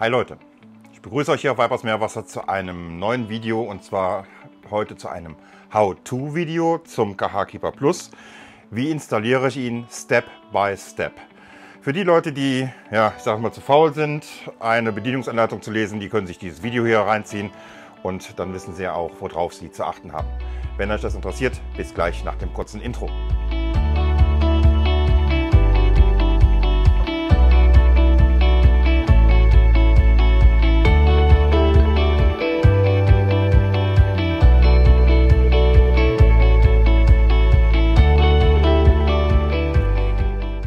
Hi Leute, ich begrüße euch hier auf Vipers Meerwasser zu einem neuen Video und zwar heute zu einem How-To-Video zum KH Keeper Plus. Wie installiere ich ihn Step by Step? Für die Leute, die, ja, ich sag mal, zu faul sind, eine Bedienungsanleitung zu lesen, die können sich dieses Video hier reinziehen und dann wissen sie ja auch, worauf sie zu achten haben. Wenn euch das interessiert, bis gleich nach dem kurzen Intro.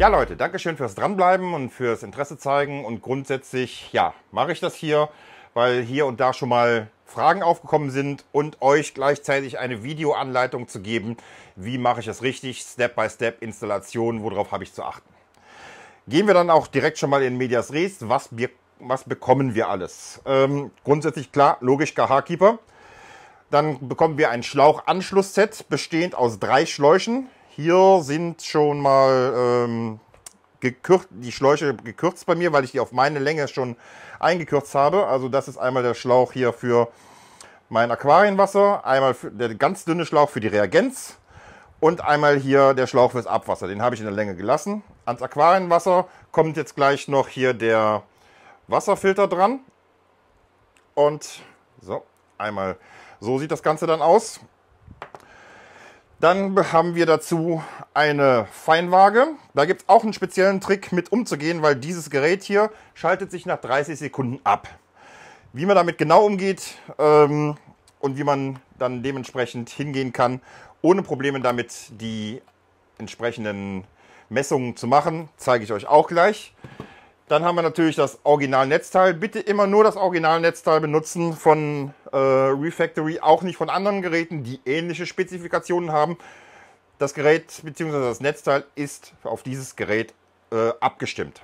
Ja, Leute, danke schön fürs Dranbleiben und fürs Interesse zeigen. Und grundsätzlich, ja, mache ich das hier, weil hier und da schon mal Fragen aufgekommen sind und euch gleichzeitig eine Videoanleitung zu geben, wie mache ich das richtig, Step-by-Step-Installation, worauf habe ich zu achten. Gehen wir dann auch direkt schon mal in Medias Res, was, wir, was bekommen wir alles? Ähm, grundsätzlich klar, logisch KH-Keeper. Dann bekommen wir ein Schlauchanschlussset, bestehend aus drei Schläuchen. Hier sind schon mal ähm, gekürzt, die Schläuche gekürzt bei mir, weil ich die auf meine Länge schon eingekürzt habe. Also das ist einmal der Schlauch hier für mein Aquarienwasser, einmal der ganz dünne Schlauch für die Reagenz und einmal hier der Schlauch fürs Abwasser. Den habe ich in der Länge gelassen. Ans Aquarienwasser kommt jetzt gleich noch hier der Wasserfilter dran. Und so, einmal so sieht das Ganze dann aus. Dann haben wir dazu eine Feinwaage. Da gibt es auch einen speziellen Trick mit umzugehen, weil dieses Gerät hier schaltet sich nach 30 Sekunden ab. Wie man damit genau umgeht ähm, und wie man dann dementsprechend hingehen kann, ohne Probleme damit die entsprechenden Messungen zu machen, zeige ich euch auch gleich. Dann haben wir natürlich das Originalnetzteil. Bitte immer nur das Originalnetzteil benutzen von äh, Refactory, auch nicht von anderen Geräten, die ähnliche Spezifikationen haben. Das Gerät bzw. das Netzteil ist auf dieses Gerät äh, abgestimmt.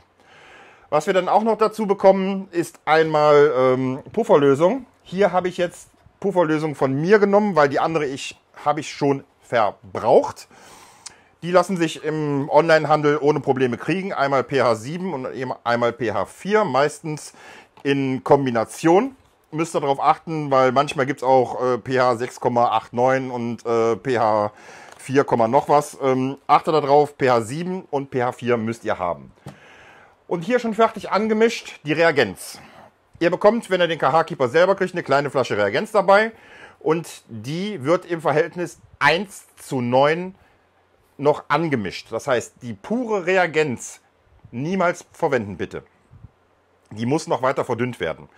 Was wir dann auch noch dazu bekommen, ist einmal ähm, Pufferlösung. Hier habe ich jetzt Pufferlösung von mir genommen, weil die andere ich habe ich schon verbraucht. Die lassen sich im Onlinehandel ohne Probleme kriegen. Einmal pH 7 und einmal pH 4, meistens in Kombination. Müsst ihr darauf achten, weil manchmal gibt es auch äh, pH 6,89 und äh, pH 4, noch was. Ähm, achte darauf, pH 7 und pH 4 müsst ihr haben. Und hier schon fertig angemischt die Reagenz. Ihr bekommt, wenn ihr den KH-Keeper selber kriegt, eine kleine Flasche Reagenz dabei. Und die wird im Verhältnis 1 zu 9 verwendet noch angemischt. Das heißt, die pure Reagenz niemals verwenden, bitte. Die muss noch weiter verdünnt werden.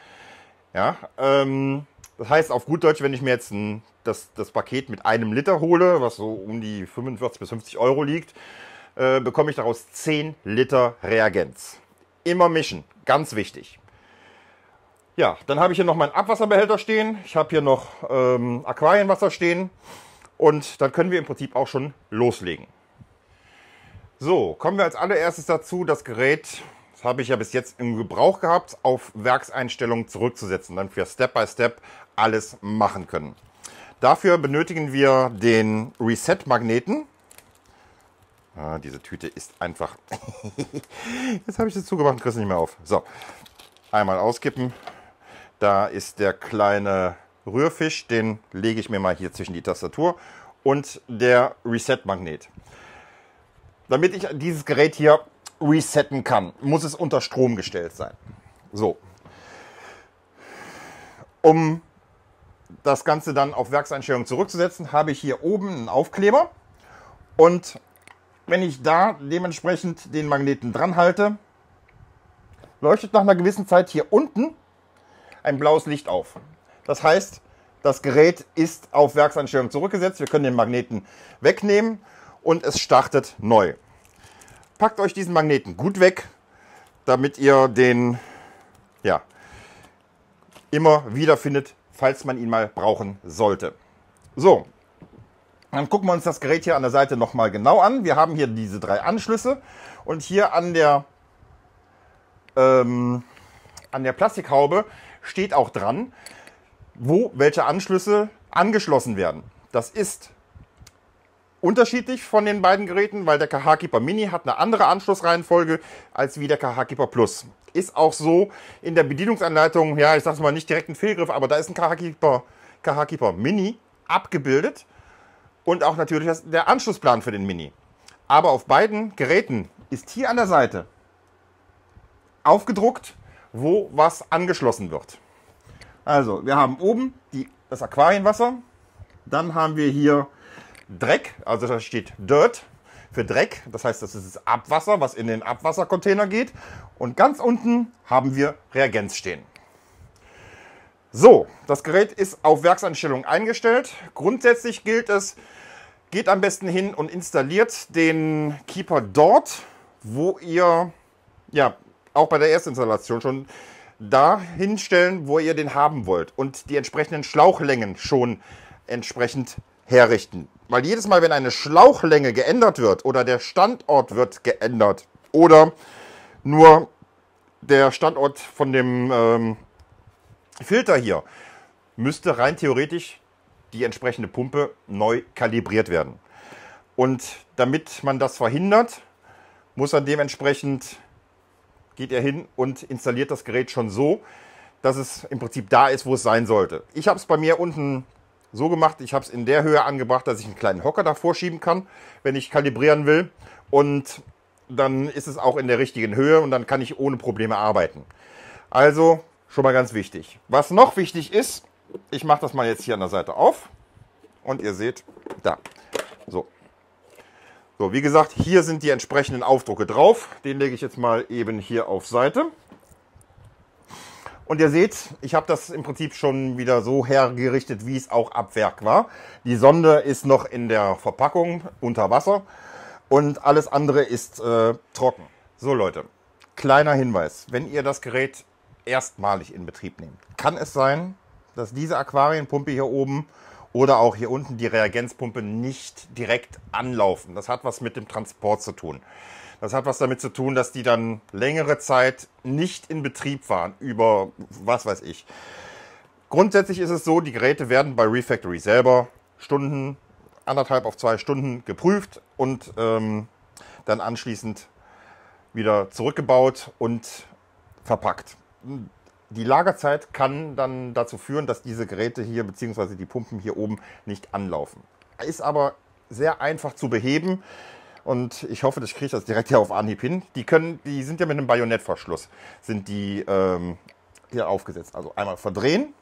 Ja, ähm, das heißt auf gut Deutsch, wenn ich mir jetzt ein, das, das Paket mit einem Liter hole, was so um die 45 bis 50 Euro liegt, äh, bekomme ich daraus 10 Liter Reagenz. Immer mischen, ganz wichtig. Ja, dann habe ich hier noch meinen Abwasserbehälter stehen. Ich habe hier noch ähm, Aquarienwasser stehen. Und dann können wir im Prinzip auch schon loslegen. So, kommen wir als allererstes dazu, das Gerät, das habe ich ja bis jetzt im Gebrauch gehabt, auf Werkseinstellungen zurückzusetzen, damit wir Step-by-Step Step alles machen können. Dafür benötigen wir den Reset-Magneten. Ah, diese Tüte ist einfach... jetzt habe ich sie zugemacht und kriege nicht mehr auf. So, einmal auskippen. Da ist der kleine Rührfisch, den lege ich mir mal hier zwischen die Tastatur und der Reset-Magnet. Damit ich dieses Gerät hier resetten kann, muss es unter Strom gestellt sein. So. Um das Ganze dann auf Werkseinstellungen zurückzusetzen, habe ich hier oben einen Aufkleber. Und wenn ich da dementsprechend den Magneten dran halte, leuchtet nach einer gewissen Zeit hier unten ein blaues Licht auf. Das heißt, das Gerät ist auf Werkseinstellung zurückgesetzt. Wir können den Magneten wegnehmen und es startet neu. Packt euch diesen Magneten gut weg, damit ihr den ja, immer wieder findet, falls man ihn mal brauchen sollte. So, dann gucken wir uns das Gerät hier an der Seite nochmal genau an. Wir haben hier diese drei Anschlüsse und hier an der, ähm, an der Plastikhaube steht auch dran, wo welche Anschlüsse angeschlossen werden. Das ist unterschiedlich von den beiden Geräten, weil der KH Keeper Mini hat eine andere Anschlussreihenfolge als wie der KH Keeper Plus. Ist auch so in der Bedienungsanleitung, ja, ich sag's mal nicht direkt ein Fehlgriff, aber da ist ein KH Keeper, KH Keeper Mini abgebildet und auch natürlich der Anschlussplan für den Mini. Aber auf beiden Geräten ist hier an der Seite aufgedruckt, wo was angeschlossen wird. Also, wir haben oben die, das Aquarienwasser. Dann haben wir hier Dreck, also da steht Dirt für Dreck. Das heißt, das ist das Abwasser, was in den Abwassercontainer geht. Und ganz unten haben wir Reagenz stehen. So, das Gerät ist auf Werkseinstellung eingestellt. Grundsätzlich gilt es, geht am besten hin und installiert den Keeper dort, wo ihr ja auch bei der Erstinstallation schon da hinstellen, wo ihr den haben wollt und die entsprechenden Schlauchlängen schon entsprechend herrichten. Weil jedes Mal, wenn eine Schlauchlänge geändert wird oder der Standort wird geändert oder nur der Standort von dem ähm, Filter hier, müsste rein theoretisch die entsprechende Pumpe neu kalibriert werden. Und damit man das verhindert, muss dann dementsprechend geht er hin und installiert das Gerät schon so, dass es im Prinzip da ist, wo es sein sollte. Ich habe es bei mir unten so gemacht, ich habe es in der Höhe angebracht, dass ich einen kleinen Hocker davor schieben kann, wenn ich kalibrieren will. Und dann ist es auch in der richtigen Höhe und dann kann ich ohne Probleme arbeiten. Also schon mal ganz wichtig. Was noch wichtig ist, ich mache das mal jetzt hier an der Seite auf und ihr seht, da, so, wie gesagt, hier sind die entsprechenden Aufdrucke drauf. Den lege ich jetzt mal eben hier auf Seite. Und ihr seht, ich habe das im Prinzip schon wieder so hergerichtet, wie es auch ab Werk war. Die Sonde ist noch in der Verpackung unter Wasser und alles andere ist äh, trocken. So Leute, kleiner Hinweis, wenn ihr das Gerät erstmalig in Betrieb nehmt, kann es sein, dass diese Aquarienpumpe hier oben oder auch hier unten die Reagenzpumpe nicht direkt anlaufen. Das hat was mit dem Transport zu tun. Das hat was damit zu tun, dass die dann längere Zeit nicht in Betrieb waren, über was weiß ich. Grundsätzlich ist es so, die Geräte werden bei Refactory selber Stunden, anderthalb auf zwei Stunden geprüft und ähm, dann anschließend wieder zurückgebaut und verpackt die Lagerzeit kann dann dazu führen, dass diese Geräte hier bzw. die Pumpen hier oben nicht anlaufen. Ist aber sehr einfach zu beheben und ich hoffe, ich kriege das direkt hier auf Anhieb hin. Die, können, die sind ja mit einem Bajonettverschluss sind die, ähm, hier aufgesetzt. Also einmal verdrehen,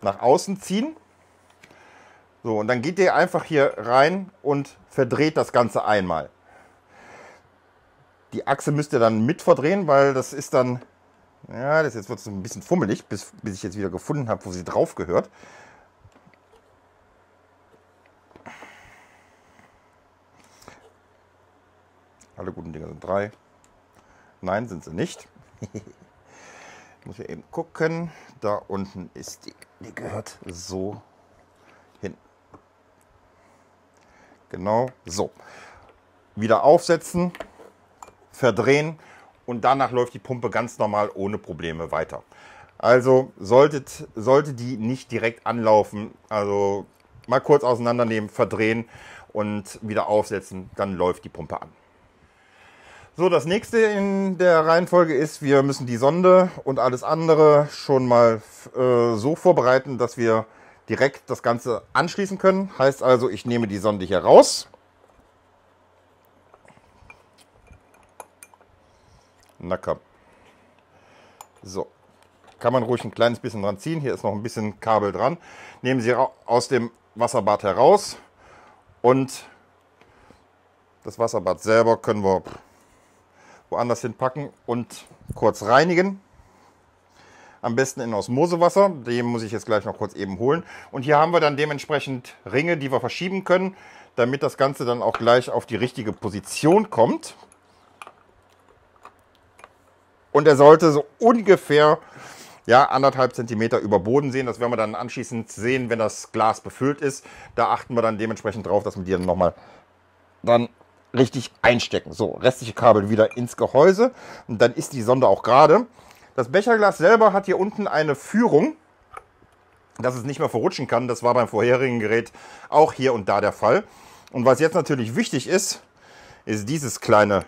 nach außen ziehen. So, und dann geht ihr einfach hier rein und verdreht das Ganze einmal. Die Achse müsst ihr dann mit verdrehen, weil das ist dann ja, das jetzt wird es ein bisschen fummelig, bis, bis ich jetzt wieder gefunden habe, wo sie drauf gehört. Alle guten Dinge sind drei. Nein, sind sie nicht. Muss ich eben gucken. Da unten ist die. Die gehört so hin. Genau so. Wieder aufsetzen, verdrehen und danach läuft die Pumpe ganz normal ohne Probleme weiter. Also solltet, sollte die nicht direkt anlaufen, also mal kurz auseinandernehmen, verdrehen und wieder aufsetzen, dann läuft die Pumpe an. So, das nächste in der Reihenfolge ist, wir müssen die Sonde und alles andere schon mal äh, so vorbereiten, dass wir direkt das Ganze anschließen können. Heißt also, ich nehme die Sonde hier raus Na komm. So. Kann man ruhig ein kleines bisschen dran ziehen. Hier ist noch ein bisschen Kabel dran. Nehmen Sie aus dem Wasserbad heraus. Und das Wasserbad selber können wir woanders hinpacken und kurz reinigen. Am besten in Osmosewasser. Den muss ich jetzt gleich noch kurz eben holen. Und hier haben wir dann dementsprechend Ringe, die wir verschieben können, damit das Ganze dann auch gleich auf die richtige Position kommt. Und er sollte so ungefähr ja, anderthalb Zentimeter über Boden sehen. Das werden wir dann anschließend sehen, wenn das Glas befüllt ist. Da achten wir dann dementsprechend drauf, dass wir die dann nochmal dann richtig einstecken. So, restliche Kabel wieder ins Gehäuse und dann ist die Sonde auch gerade. Das Becherglas selber hat hier unten eine Führung, dass es nicht mehr verrutschen kann. Das war beim vorherigen Gerät auch hier und da der Fall. Und was jetzt natürlich wichtig ist, ist dieses kleine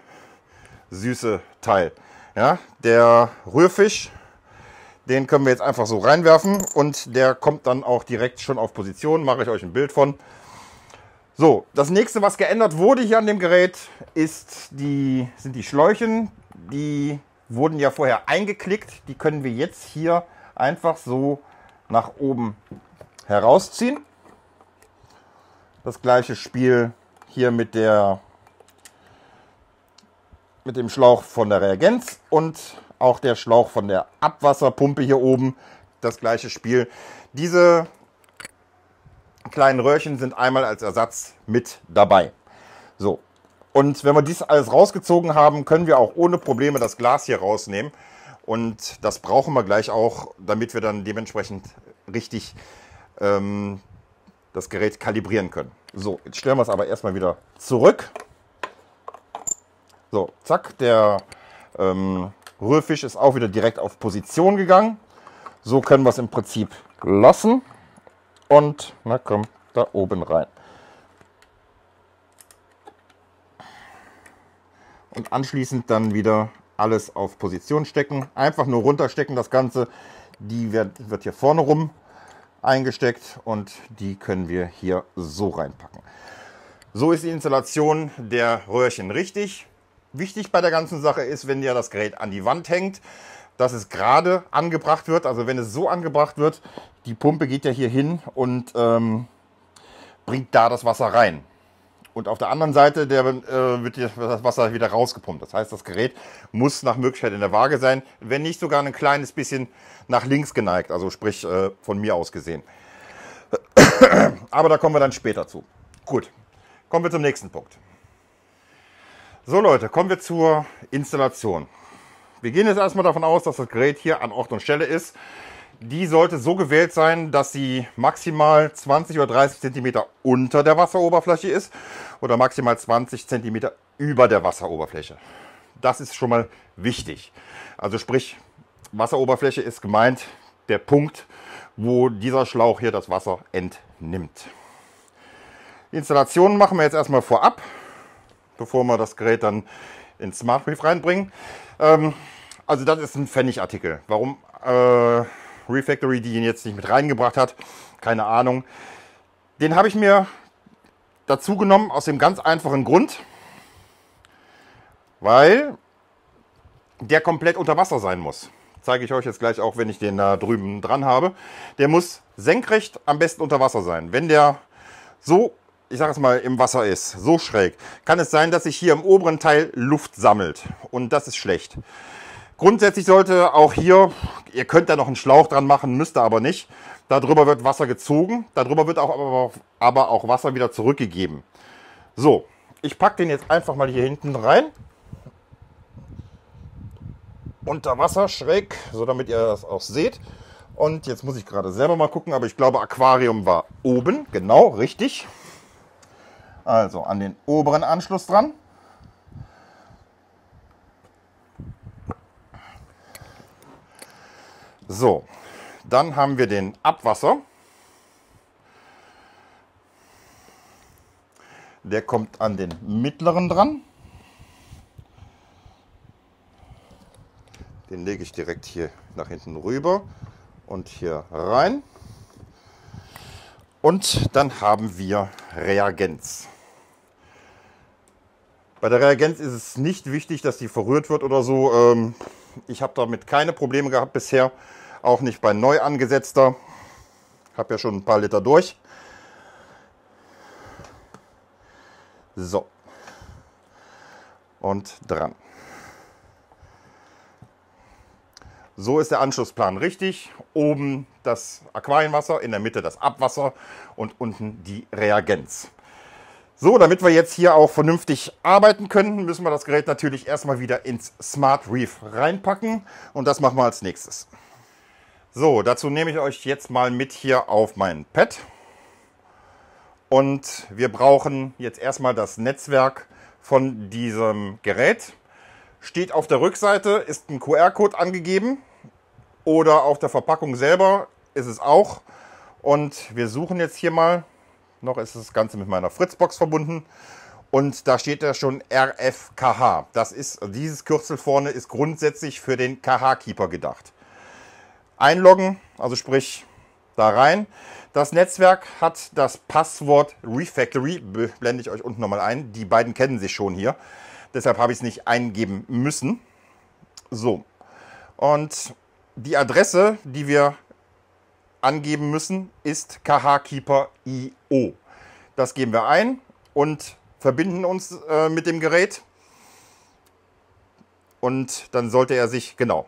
süße Teil. Ja, der Rührfisch, den können wir jetzt einfach so reinwerfen und der kommt dann auch direkt schon auf Position. Mache ich euch ein Bild von. So, das nächste, was geändert wurde hier an dem Gerät, ist die, sind die Schläuchen. Die wurden ja vorher eingeklickt. Die können wir jetzt hier einfach so nach oben herausziehen. Das gleiche Spiel hier mit der mit dem Schlauch von der Reagenz und auch der Schlauch von der Abwasserpumpe hier oben das gleiche Spiel. Diese kleinen Röhrchen sind einmal als Ersatz mit dabei. So, und wenn wir dies alles rausgezogen haben, können wir auch ohne Probleme das Glas hier rausnehmen. Und das brauchen wir gleich auch, damit wir dann dementsprechend richtig ähm, das Gerät kalibrieren können. So, jetzt stellen wir es aber erstmal wieder zurück. So, zack, der ähm, Rührfisch ist auch wieder direkt auf Position gegangen. So können wir es im Prinzip lassen. Und, na komm, da oben rein. Und anschließend dann wieder alles auf Position stecken. Einfach nur runterstecken das Ganze. Die wird, wird hier vorne rum eingesteckt und die können wir hier so reinpacken. So ist die Installation der Röhrchen richtig. Wichtig bei der ganzen Sache ist, wenn ihr das Gerät an die Wand hängt, dass es gerade angebracht wird. Also wenn es so angebracht wird, die Pumpe geht ja hier hin und ähm, bringt da das Wasser rein. Und auf der anderen Seite der, äh, wird das Wasser wieder rausgepumpt. Das heißt, das Gerät muss nach Möglichkeit in der Waage sein, wenn nicht sogar ein kleines bisschen nach links geneigt, also sprich äh, von mir aus gesehen. Aber da kommen wir dann später zu. Gut, kommen wir zum nächsten Punkt. So Leute, kommen wir zur Installation. Wir gehen jetzt erstmal davon aus, dass das Gerät hier an Ort und Stelle ist. Die sollte so gewählt sein, dass sie maximal 20 oder 30 Zentimeter unter der Wasseroberfläche ist oder maximal 20 Zentimeter über der Wasseroberfläche. Das ist schon mal wichtig. Also sprich, Wasseroberfläche ist gemeint der Punkt, wo dieser Schlauch hier das Wasser entnimmt. Installationen machen wir jetzt erstmal vorab bevor wir das Gerät dann ins Smart Reef reinbringen. Ähm, also das ist ein Pfennigartikel. Warum äh, Refactory die ihn jetzt nicht mit reingebracht hat, keine Ahnung. Den habe ich mir dazu genommen aus dem ganz einfachen Grund, weil der komplett unter Wasser sein muss. Zeige ich euch jetzt gleich auch, wenn ich den da drüben dran habe. Der muss senkrecht am besten unter Wasser sein. Wenn der so ich sage es mal, im Wasser ist, so schräg, kann es sein, dass sich hier im oberen Teil Luft sammelt. Und das ist schlecht. Grundsätzlich sollte auch hier, ihr könnt da noch einen Schlauch dran machen, müsst ihr aber nicht. Darüber wird Wasser gezogen, darüber wird auch, aber auch Wasser wieder zurückgegeben. So, ich packe den jetzt einfach mal hier hinten rein. Unter Wasser schräg, so damit ihr das auch seht. Und jetzt muss ich gerade selber mal gucken, aber ich glaube Aquarium war oben, genau, richtig. Also an den oberen Anschluss dran. So, dann haben wir den Abwasser. Der kommt an den mittleren dran. Den lege ich direkt hier nach hinten rüber und hier rein. Und dann haben wir Reagenz. Bei der Reagenz ist es nicht wichtig, dass die verrührt wird oder so. Ähm, ich habe damit keine Probleme gehabt bisher, auch nicht bei neu angesetzter. Ich Habe ja schon ein paar Liter durch. So. Und dran. So ist der Anschlussplan richtig. Oben das Aquarienwasser, in der Mitte das Abwasser und unten die Reagenz. So, damit wir jetzt hier auch vernünftig arbeiten können, müssen wir das Gerät natürlich erstmal wieder ins Smart Reef reinpacken und das machen wir als nächstes. So, dazu nehme ich euch jetzt mal mit hier auf mein Pad und wir brauchen jetzt erstmal das Netzwerk von diesem Gerät. Steht auf der Rückseite, ist ein QR-Code angegeben oder auf der Verpackung selber ist es auch und wir suchen jetzt hier mal noch ist das Ganze mit meiner Fritzbox verbunden. Und da steht da schon RFKH. Das ist, dieses Kürzel vorne ist grundsätzlich für den KH-Keeper gedacht. Einloggen, also sprich da rein. Das Netzwerk hat das Passwort Refactory, blende ich euch unten nochmal ein. Die beiden kennen sich schon hier, deshalb habe ich es nicht eingeben müssen. So, und die Adresse, die wir angeben müssen, ist KH-Keeper.io. Das geben wir ein und verbinden uns äh, mit dem Gerät. Und dann sollte er sich, genau.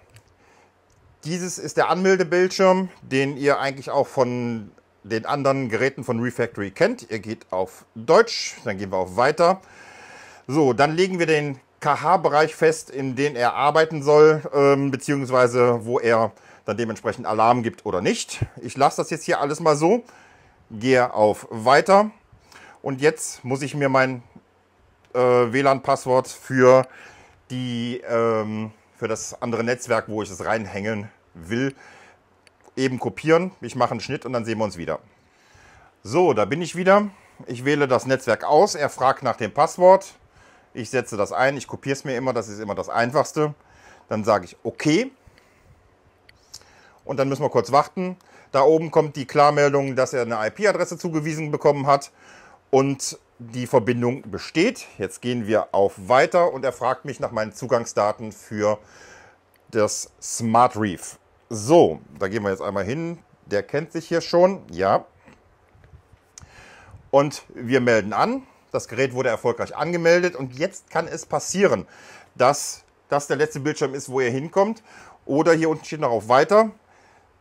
Dieses ist der Anmeldebildschirm, den ihr eigentlich auch von den anderen Geräten von Refactory kennt. Ihr geht auf Deutsch, dann gehen wir auf Weiter. So, dann legen wir den KH-Bereich fest, in den er arbeiten soll, ähm, beziehungsweise wo er äh, dann dementsprechend Alarm gibt oder nicht. Ich lasse das jetzt hier alles mal so, gehe auf Weiter und jetzt muss ich mir mein äh, WLAN-Passwort für, ähm, für das andere Netzwerk, wo ich es reinhängen will, eben kopieren. Ich mache einen Schnitt und dann sehen wir uns wieder. So, da bin ich wieder. Ich wähle das Netzwerk aus. Er fragt nach dem Passwort. Ich setze das ein. Ich kopiere es mir immer. Das ist immer das Einfachste. Dann sage ich OK und dann müssen wir kurz warten. Da oben kommt die Klarmeldung, dass er eine IP-Adresse zugewiesen bekommen hat und die Verbindung besteht. Jetzt gehen wir auf Weiter und er fragt mich nach meinen Zugangsdaten für das Smart Reef. So, da gehen wir jetzt einmal hin. Der kennt sich hier schon, ja. Und wir melden an. Das Gerät wurde erfolgreich angemeldet und jetzt kann es passieren, dass das der letzte Bildschirm ist, wo er hinkommt. Oder hier unten steht noch auf Weiter.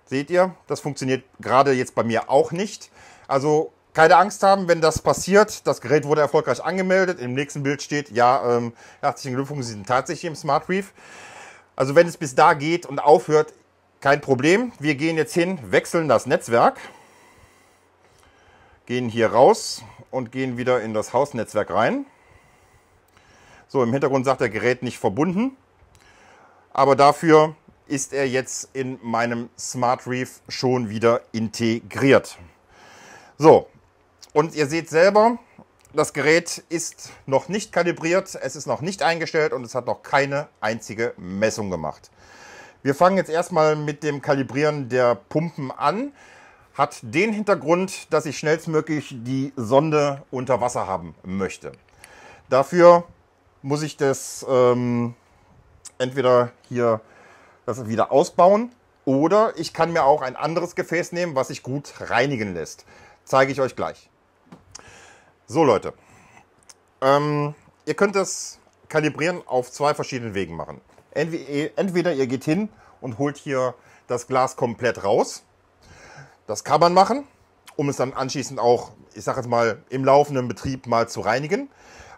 Seht ihr, das funktioniert gerade jetzt bei mir auch nicht. Also keine Angst haben, wenn das passiert. Das Gerät wurde erfolgreich angemeldet. Im nächsten Bild steht, ja, ähm, herzlichen Glückwunsch, Sie sind tatsächlich im Smart Reef. Also wenn es bis da geht und aufhört, kein Problem. Wir gehen jetzt hin, wechseln das Netzwerk, gehen hier raus und gehen wieder in das Hausnetzwerk rein. So, im Hintergrund sagt der Gerät nicht verbunden, aber dafür ist er jetzt in meinem Smart Reef schon wieder integriert. So, und ihr seht selber, das Gerät ist noch nicht kalibriert, es ist noch nicht eingestellt und es hat noch keine einzige Messung gemacht. Wir fangen jetzt erstmal mit dem Kalibrieren der Pumpen an. Hat den Hintergrund, dass ich schnellstmöglich die Sonde unter Wasser haben möchte. Dafür muss ich das ähm, entweder hier das wieder ausbauen. Oder ich kann mir auch ein anderes Gefäß nehmen, was sich gut reinigen lässt. Zeige ich euch gleich. So Leute, ähm, ihr könnt das Kalibrieren auf zwei verschiedenen Wegen machen. Entweder ihr geht hin und holt hier das Glas komplett raus. Das kann man machen, um es dann anschließend auch, ich sage jetzt mal, im laufenden Betrieb mal zu reinigen.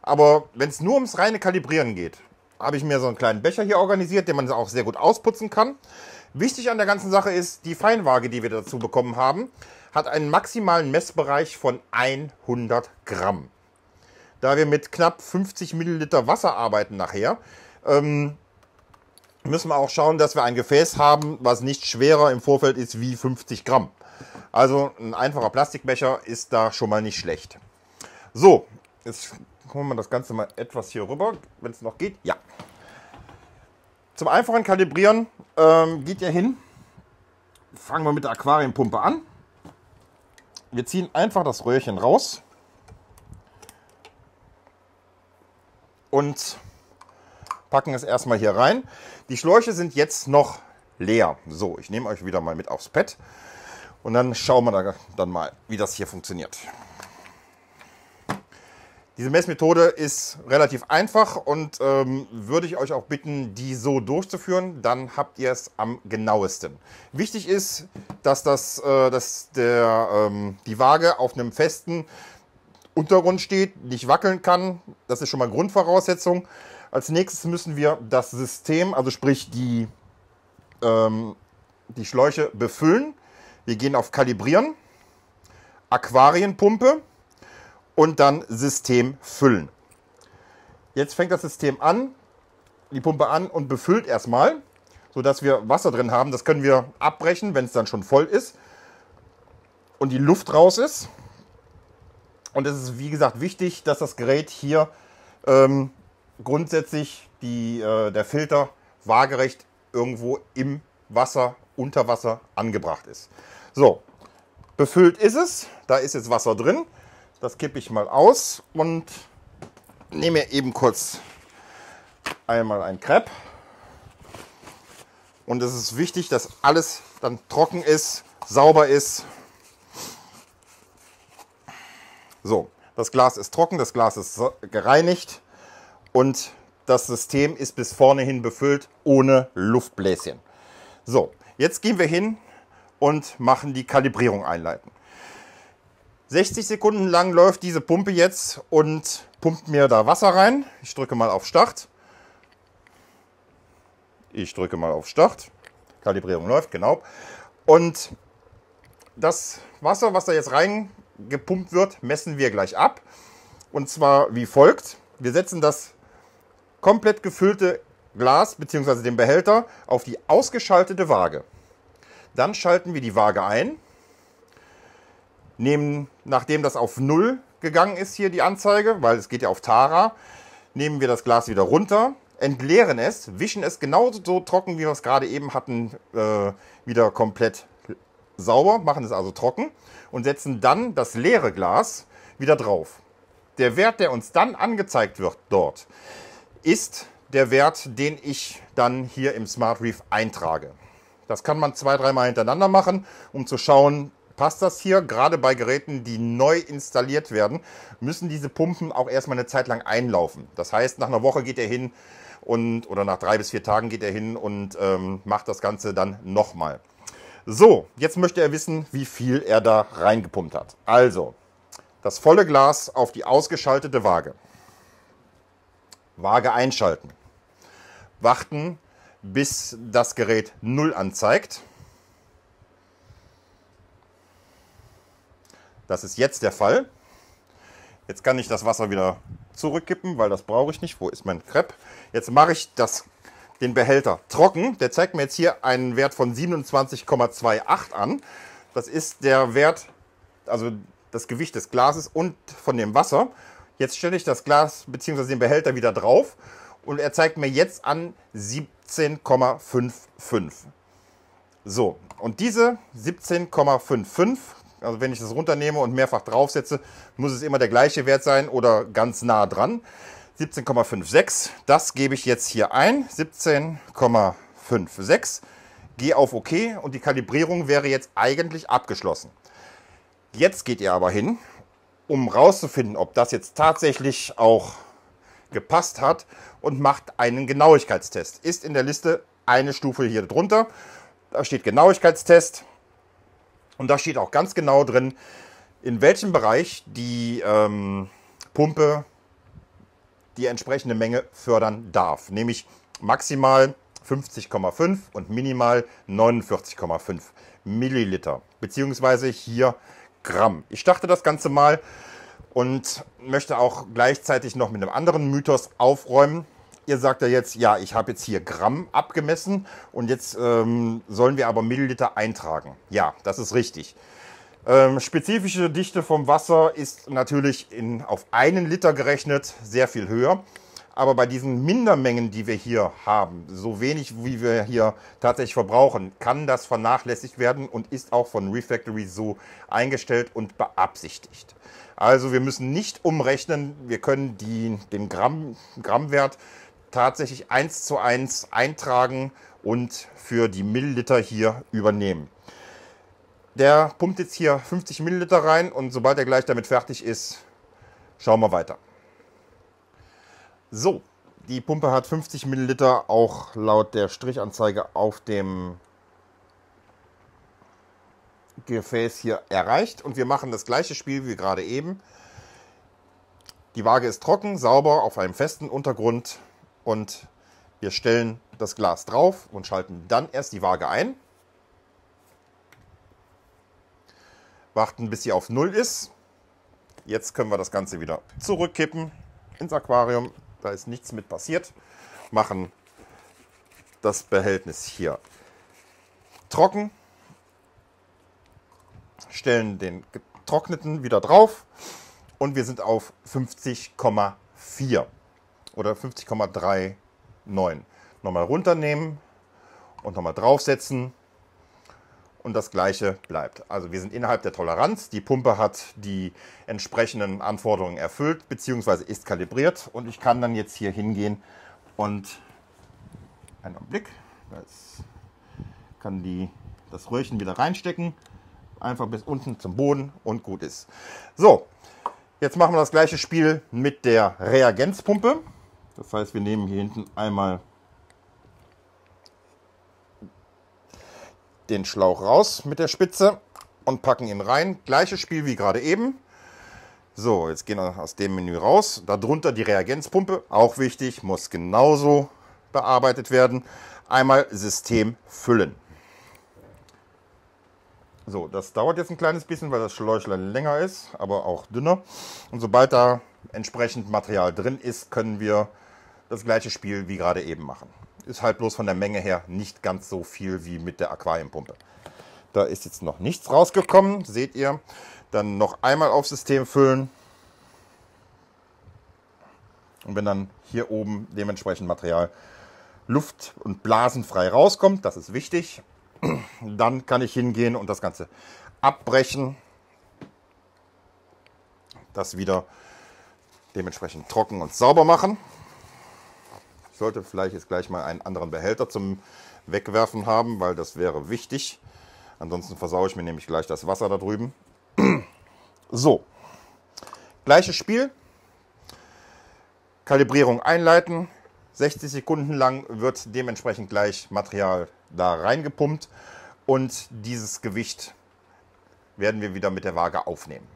Aber wenn es nur ums reine Kalibrieren geht, habe ich mir so einen kleinen Becher hier organisiert, den man auch sehr gut ausputzen kann. Wichtig an der ganzen Sache ist, die Feinwaage, die wir dazu bekommen haben, hat einen maximalen Messbereich von 100 Gramm. Da wir mit knapp 50 Milliliter Wasser arbeiten nachher, ähm, müssen wir auch schauen, dass wir ein Gefäß haben, was nicht schwerer im Vorfeld ist wie 50 Gramm. Also ein einfacher Plastikbecher ist da schon mal nicht schlecht. So, jetzt kommen wir das Ganze mal etwas hier rüber, wenn es noch geht. Ja. Zum einfachen Kalibrieren ähm, geht ihr hin. Fangen wir mit der Aquariumpumpe an. Wir ziehen einfach das Röhrchen raus. Und packen es erstmal hier rein. Die Schläuche sind jetzt noch leer. So, ich nehme euch wieder mal mit aufs Pad. Und dann schauen wir da dann mal, wie das hier funktioniert. Diese Messmethode ist relativ einfach und ähm, würde ich euch auch bitten, die so durchzuführen. Dann habt ihr es am genauesten. Wichtig ist, dass, das, äh, dass der, ähm, die Waage auf einem festen Untergrund steht, nicht wackeln kann. Das ist schon mal Grundvoraussetzung. Als nächstes müssen wir das System, also sprich die, ähm, die Schläuche befüllen. Wir gehen auf Kalibrieren, Aquarienpumpe und dann System füllen. Jetzt fängt das System an, die Pumpe an und befüllt erstmal, sodass wir Wasser drin haben. Das können wir abbrechen, wenn es dann schon voll ist und die Luft raus ist. Und es ist, wie gesagt, wichtig, dass das Gerät hier ähm, grundsätzlich die, äh, der Filter waagerecht irgendwo im Wasser, unter Wasser angebracht ist. So, befüllt ist es. Da ist jetzt Wasser drin. Das kippe ich mal aus und nehme eben kurz einmal ein Crepe. Und es ist wichtig, dass alles dann trocken ist, sauber ist. So, das Glas ist trocken, das Glas ist gereinigt und das System ist bis vorne hin befüllt ohne Luftbläschen. So, jetzt gehen wir hin und machen die Kalibrierung einleiten. 60 Sekunden lang läuft diese Pumpe jetzt und pumpt mir da Wasser rein. Ich drücke mal auf Start. Ich drücke mal auf Start. Kalibrierung läuft, genau. Und das Wasser, was da jetzt reingepumpt wird, messen wir gleich ab. Und zwar wie folgt. Wir setzen das komplett gefüllte Glas bzw. den Behälter auf die ausgeschaltete Waage. Dann schalten wir die Waage ein nehmen, nachdem das auf null gegangen ist hier die Anzeige, weil es geht ja auf Tara, nehmen wir das Glas wieder runter, entleeren es, wischen es genauso so trocken, wie wir es gerade eben hatten, äh, wieder komplett sauber, machen es also trocken und setzen dann das leere Glas wieder drauf. Der Wert, der uns dann angezeigt wird dort, ist der Wert, den ich dann hier im Smart Reef eintrage. Das kann man zwei, dreimal hintereinander machen, um zu schauen, passt das hier. Gerade bei Geräten, die neu installiert werden, müssen diese Pumpen auch erstmal eine Zeit lang einlaufen. Das heißt, nach einer Woche geht er hin und oder nach drei bis vier Tagen geht er hin und ähm, macht das Ganze dann nochmal. So, jetzt möchte er wissen, wie viel er da reingepumpt hat. Also, das volle Glas auf die ausgeschaltete Waage. Waage einschalten. Warten, bis das Gerät 0 anzeigt. Das ist jetzt der Fall. Jetzt kann ich das Wasser wieder zurückkippen, weil das brauche ich nicht. Wo ist mein Crepe? Jetzt mache ich das, den Behälter trocken. Der zeigt mir jetzt hier einen Wert von 27,28 an. Das ist der Wert, also das Gewicht des Glases und von dem Wasser. Jetzt stelle ich das Glas bzw. den Behälter wieder drauf und er zeigt mir jetzt an 17,55. So, und diese 17,55 also wenn ich das runternehme und mehrfach draufsetze, muss es immer der gleiche Wert sein oder ganz nah dran. 17,56. Das gebe ich jetzt hier ein. 17,56. Gehe auf OK und die Kalibrierung wäre jetzt eigentlich abgeschlossen. Jetzt geht ihr aber hin, um rauszufinden, ob das jetzt tatsächlich auch gepasst hat und macht einen Genauigkeitstest. Ist in der Liste eine Stufe hier drunter. Da steht Genauigkeitstest. Und da steht auch ganz genau drin, in welchem Bereich die ähm, Pumpe die entsprechende Menge fördern darf, nämlich maximal 50,5 und minimal 49,5 Milliliter, beziehungsweise hier Gramm. Ich starte das Ganze mal und möchte auch gleichzeitig noch mit einem anderen Mythos aufräumen, ihr sagt ja jetzt, ja, ich habe jetzt hier Gramm abgemessen und jetzt ähm, sollen wir aber Milliliter eintragen. Ja, das ist richtig. Ähm, spezifische Dichte vom Wasser ist natürlich in, auf einen Liter gerechnet sehr viel höher. Aber bei diesen Mindermengen, die wir hier haben, so wenig wie wir hier tatsächlich verbrauchen, kann das vernachlässigt werden und ist auch von Refactory so eingestellt und beabsichtigt. Also wir müssen nicht umrechnen, wir können die, den Gramm, Grammwert tatsächlich eins zu eins eintragen und für die Milliliter hier übernehmen. Der pumpt jetzt hier 50 Milliliter rein und sobald er gleich damit fertig ist, schauen wir weiter. So, die Pumpe hat 50 Milliliter, auch laut der Strichanzeige auf dem Gefäß hier erreicht. Und wir machen das gleiche Spiel wie gerade eben. Die Waage ist trocken, sauber, auf einem festen Untergrund und wir stellen das Glas drauf und schalten dann erst die Waage ein. Warten, bis sie auf Null ist. Jetzt können wir das Ganze wieder zurückkippen ins Aquarium. Da ist nichts mit passiert. Machen das Behältnis hier trocken. Stellen den getrockneten wieder drauf. Und wir sind auf 50,4 oder 50,39. Nochmal runternehmen und nochmal draufsetzen und das gleiche bleibt. Also wir sind innerhalb der Toleranz. Die Pumpe hat die entsprechenden Anforderungen erfüllt bzw. ist kalibriert und ich kann dann jetzt hier hingehen und einen Blick, das kann die, das Röhrchen wieder reinstecken, einfach bis unten zum Boden und gut ist. So, jetzt machen wir das gleiche Spiel mit der Reagenzpumpe. Das heißt, wir nehmen hier hinten einmal den Schlauch raus mit der Spitze und packen ihn rein. Gleiches Spiel wie gerade eben. So, jetzt gehen wir aus dem Menü raus. Darunter die Reagenzpumpe, auch wichtig, muss genauso bearbeitet werden. Einmal System füllen. So, das dauert jetzt ein kleines bisschen, weil das Schläuchlein länger ist, aber auch dünner. Und sobald da entsprechend Material drin ist, können wir das gleiche Spiel wie gerade eben machen. Ist halt bloß von der Menge her nicht ganz so viel wie mit der Aquariumpumpe. Da ist jetzt noch nichts rausgekommen, seht ihr. Dann noch einmal aufs System füllen. Und wenn dann hier oben dementsprechend Material luft- und blasenfrei rauskommt, das ist wichtig, dann kann ich hingehen und das Ganze abbrechen. Das wieder dementsprechend trocken und sauber machen. Ich sollte vielleicht jetzt gleich mal einen anderen Behälter zum Wegwerfen haben, weil das wäre wichtig. Ansonsten versaue ich mir nämlich gleich das Wasser da drüben. So, gleiches Spiel. Kalibrierung einleiten. 60 Sekunden lang wird dementsprechend gleich Material da reingepumpt und dieses Gewicht werden wir wieder mit der Waage aufnehmen.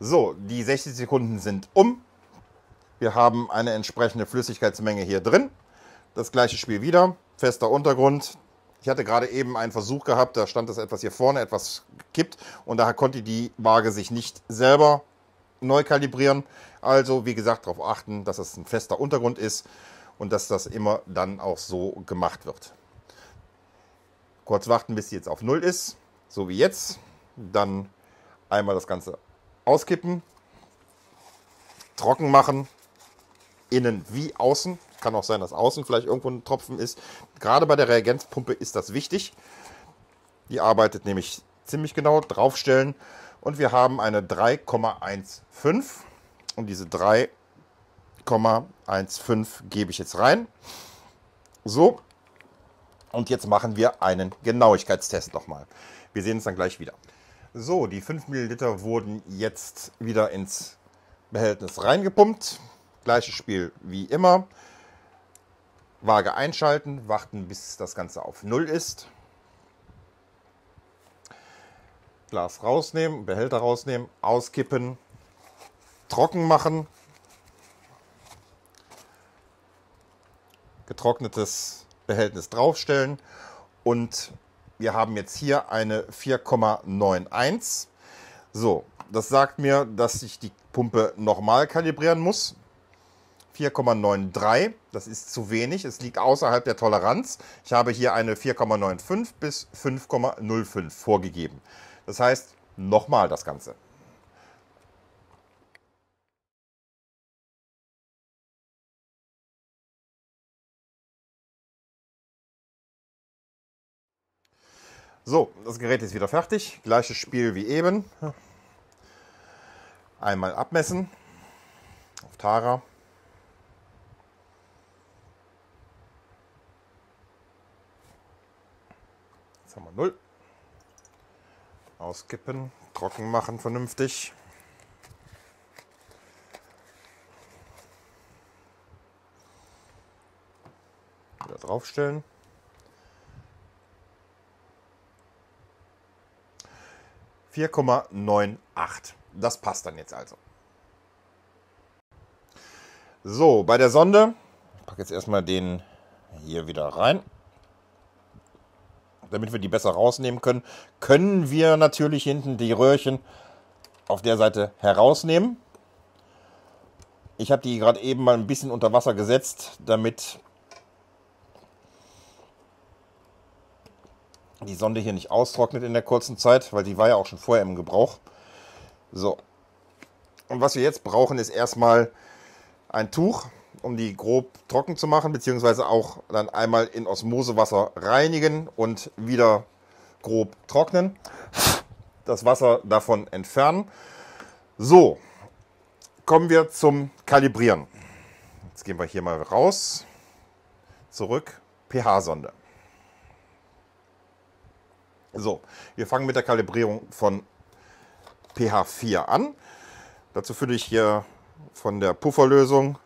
So, die 60 Sekunden sind um. Wir haben eine entsprechende Flüssigkeitsmenge hier drin. Das gleiche Spiel wieder, fester Untergrund. Ich hatte gerade eben einen Versuch gehabt, da stand das etwas hier vorne, etwas kippt und daher konnte die Waage sich nicht selber neu kalibrieren. Also wie gesagt, darauf achten, dass es ein fester Untergrund ist und dass das immer dann auch so gemacht wird. Kurz warten, bis sie jetzt auf Null ist, so wie jetzt. Dann einmal das Ganze auskippen, trocken machen innen wie außen. Kann auch sein, dass außen vielleicht irgendwo ein Tropfen ist. Gerade bei der Reagenzpumpe ist das wichtig. Die arbeitet nämlich ziemlich genau draufstellen. Und wir haben eine 3,15. Und diese 3,15 gebe ich jetzt rein. So. Und jetzt machen wir einen Genauigkeitstest nochmal. Wir sehen uns dann gleich wieder. So, die 5 Milliliter wurden jetzt wieder ins Behältnis reingepumpt. Gleiches Spiel wie immer. Waage einschalten, warten, bis das Ganze auf Null ist. Glas rausnehmen, Behälter rausnehmen, auskippen, trocken machen. Getrocknetes Behältnis draufstellen und wir haben jetzt hier eine 4,91. So, das sagt mir, dass ich die Pumpe nochmal kalibrieren muss. 4,93. Das ist zu wenig. Es liegt außerhalb der Toleranz. Ich habe hier eine 4,95 bis 5,05 vorgegeben. Das heißt, nochmal das Ganze. So, das Gerät ist wieder fertig. Gleiches Spiel wie eben. Einmal abmessen auf Tara. 0. Auskippen, trocken machen vernünftig. Wieder draufstellen. Vier Das passt dann jetzt also. So, bei der Sonde, ich packe jetzt erstmal den hier wieder rein damit wir die besser rausnehmen können, können wir natürlich hinten die Röhrchen auf der Seite herausnehmen. Ich habe die gerade eben mal ein bisschen unter Wasser gesetzt, damit die Sonde hier nicht austrocknet in der kurzen Zeit, weil die war ja auch schon vorher im Gebrauch. So. Und was wir jetzt brauchen, ist erstmal ein Tuch um die grob trocken zu machen, beziehungsweise auch dann einmal in Osmosewasser reinigen und wieder grob trocknen. Das Wasser davon entfernen. So, kommen wir zum Kalibrieren. Jetzt gehen wir hier mal raus. Zurück, pH-Sonde. So, wir fangen mit der Kalibrierung von pH 4 an. Dazu fülle ich hier von der Pufferlösung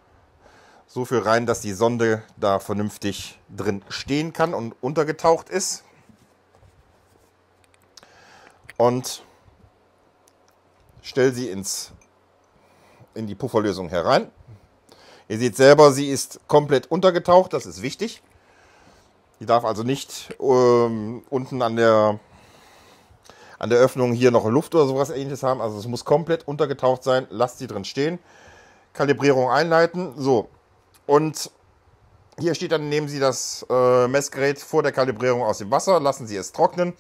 so viel rein, dass die Sonde da vernünftig drin stehen kann und untergetaucht ist. Und stelle sie ins, in die Pufferlösung herein. Ihr seht selber, sie ist komplett untergetaucht, das ist wichtig. Die darf also nicht ähm, unten an der, an der Öffnung hier noch Luft oder sowas ähnliches haben. Also es muss komplett untergetaucht sein. Lasst sie drin stehen. Kalibrierung einleiten. So, und hier steht dann, nehmen Sie das äh, Messgerät vor der Kalibrierung aus dem Wasser, lassen Sie es trocknen,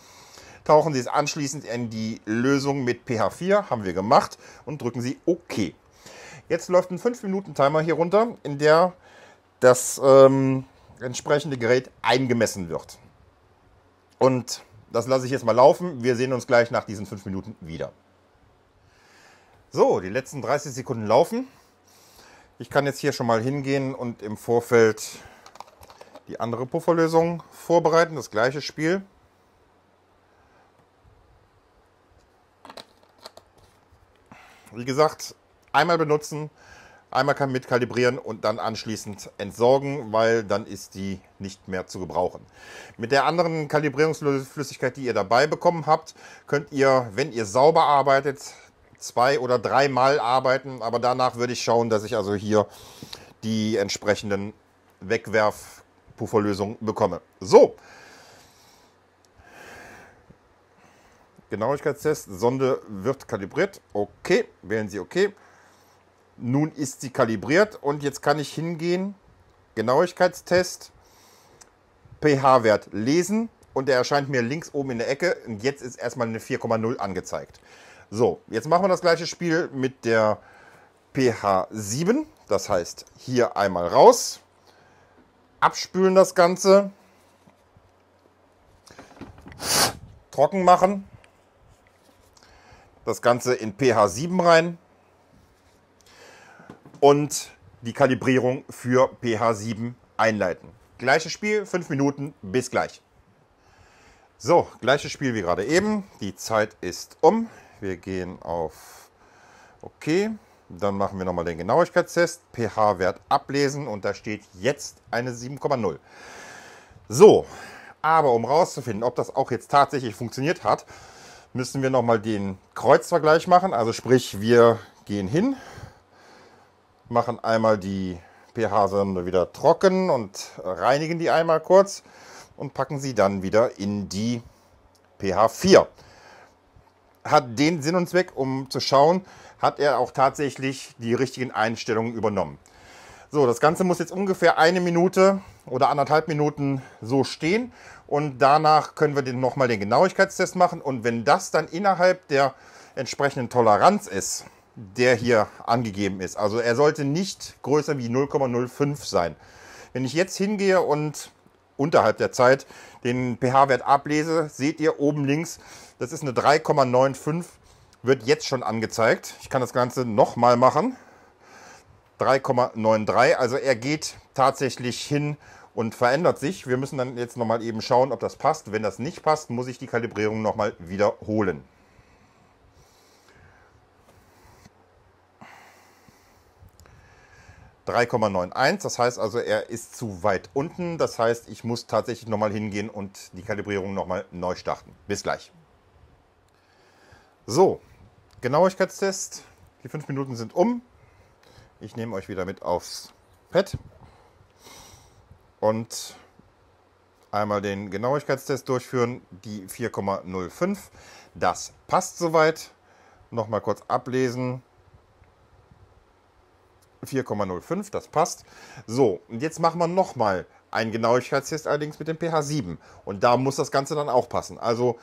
tauchen Sie es anschließend in die Lösung mit pH 4, haben wir gemacht, und drücken Sie OK. Jetzt läuft ein 5-Minuten-Timer hier runter, in der das ähm, entsprechende Gerät eingemessen wird. Und das lasse ich jetzt mal laufen. Wir sehen uns gleich nach diesen 5 Minuten wieder. So, die letzten 30 Sekunden laufen. Ich kann jetzt hier schon mal hingehen und im Vorfeld die andere Pufferlösung vorbereiten, das gleiche Spiel. Wie gesagt, einmal benutzen, einmal kann mit kalibrieren und dann anschließend entsorgen, weil dann ist die nicht mehr zu gebrauchen. Mit der anderen Kalibrierungsflüssigkeit, die ihr dabei bekommen habt, könnt ihr, wenn ihr sauber arbeitet, zwei oder dreimal arbeiten, aber danach würde ich schauen, dass ich also hier die entsprechenden Wegwerfpufferlösungen bekomme. So. Genauigkeitstest, Sonde wird kalibriert. Okay, wählen Sie okay. Nun ist sie kalibriert und jetzt kann ich hingehen. Genauigkeitstest, pH-Wert lesen und der erscheint mir links oben in der Ecke. Und jetzt ist erstmal eine 4,0 angezeigt. So, jetzt machen wir das gleiche Spiel mit der pH7. Das heißt, hier einmal raus, abspülen das Ganze, trocken machen, das Ganze in pH7 rein und die Kalibrierung für pH7 einleiten. Gleiches Spiel, 5 Minuten, bis gleich. So, gleiches Spiel wie gerade eben. Die Zeit ist um. Wir gehen auf OK. Dann machen wir nochmal den Genauigkeitstest. pH-Wert ablesen und da steht jetzt eine 7,0. So, aber um rauszufinden, ob das auch jetzt tatsächlich funktioniert hat, müssen wir nochmal den Kreuzvergleich machen. Also sprich, wir gehen hin, machen einmal die pH-Sonde wieder trocken und reinigen die einmal kurz und packen sie dann wieder in die pH 4 hat den Sinn und Zweck, um zu schauen, hat er auch tatsächlich die richtigen Einstellungen übernommen. So, das Ganze muss jetzt ungefähr eine Minute oder anderthalb Minuten so stehen und danach können wir nochmal den Genauigkeitstest machen und wenn das dann innerhalb der entsprechenden Toleranz ist, der hier angegeben ist, also er sollte nicht größer wie 0,05 sein. Wenn ich jetzt hingehe und unterhalb der Zeit den pH-Wert ablese, seht ihr oben links, das ist eine 3,95, wird jetzt schon angezeigt. Ich kann das Ganze nochmal machen. 3,93, also er geht tatsächlich hin und verändert sich. Wir müssen dann jetzt nochmal eben schauen, ob das passt. Wenn das nicht passt, muss ich die Kalibrierung nochmal wiederholen. das heißt also, er ist zu weit unten. Das heißt, ich muss tatsächlich nochmal hingehen und die Kalibrierung nochmal neu starten. Bis gleich. So, Genauigkeitstest. Die fünf Minuten sind um. Ich nehme euch wieder mit aufs Pad und einmal den Genauigkeitstest durchführen, die 4,05. Das passt soweit. Nochmal kurz ablesen. 4,05, das passt. So, und jetzt machen wir nochmal einen Genauigkeitstest, allerdings mit dem pH 7. Und da muss das Ganze dann auch passen. Also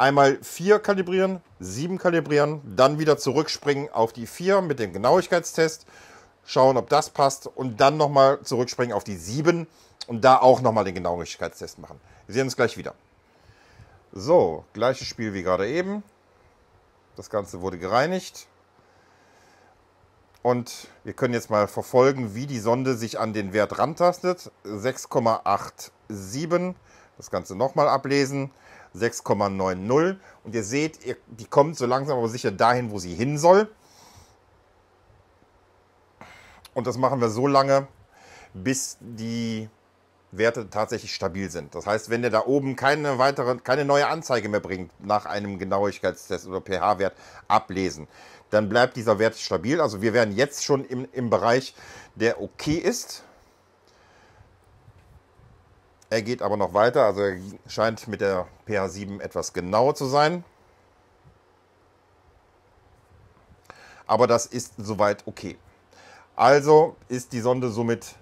einmal 4 kalibrieren, 7 kalibrieren, dann wieder zurückspringen auf die 4 mit dem Genauigkeitstest, schauen, ob das passt und dann nochmal zurückspringen auf die 7 und da auch nochmal den Genauigkeitstest machen. Wir sehen uns gleich wieder. So, gleiches Spiel wie gerade eben. Das Ganze wurde gereinigt. Und wir können jetzt mal verfolgen, wie die Sonde sich an den Wert rantastet. 6,87. Das Ganze nochmal ablesen. 6,90. Und ihr seht, ihr, die kommt so langsam aber sicher dahin, wo sie hin soll. Und das machen wir so lange, bis die Werte tatsächlich stabil sind. Das heißt, wenn der da oben keine weitere, keine neue Anzeige mehr bringt nach einem Genauigkeitstest oder pH-Wert ablesen, dann bleibt dieser Wert stabil. Also wir wären jetzt schon im, im Bereich, der okay ist. Er geht aber noch weiter, also er scheint mit der PH7 etwas genauer zu sein. Aber das ist soweit okay. Also ist die Sonde somit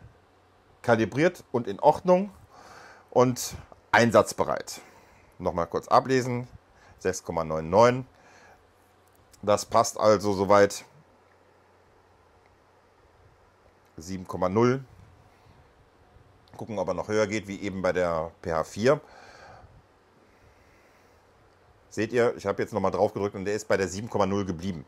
kalibriert und in Ordnung und einsatzbereit. Nochmal kurz ablesen, 6,99. Das passt also soweit. 7,0 gucken, ob er noch höher geht, wie eben bei der PH4. Seht ihr, ich habe jetzt nochmal drauf gedrückt und der ist bei der 7,0 geblieben.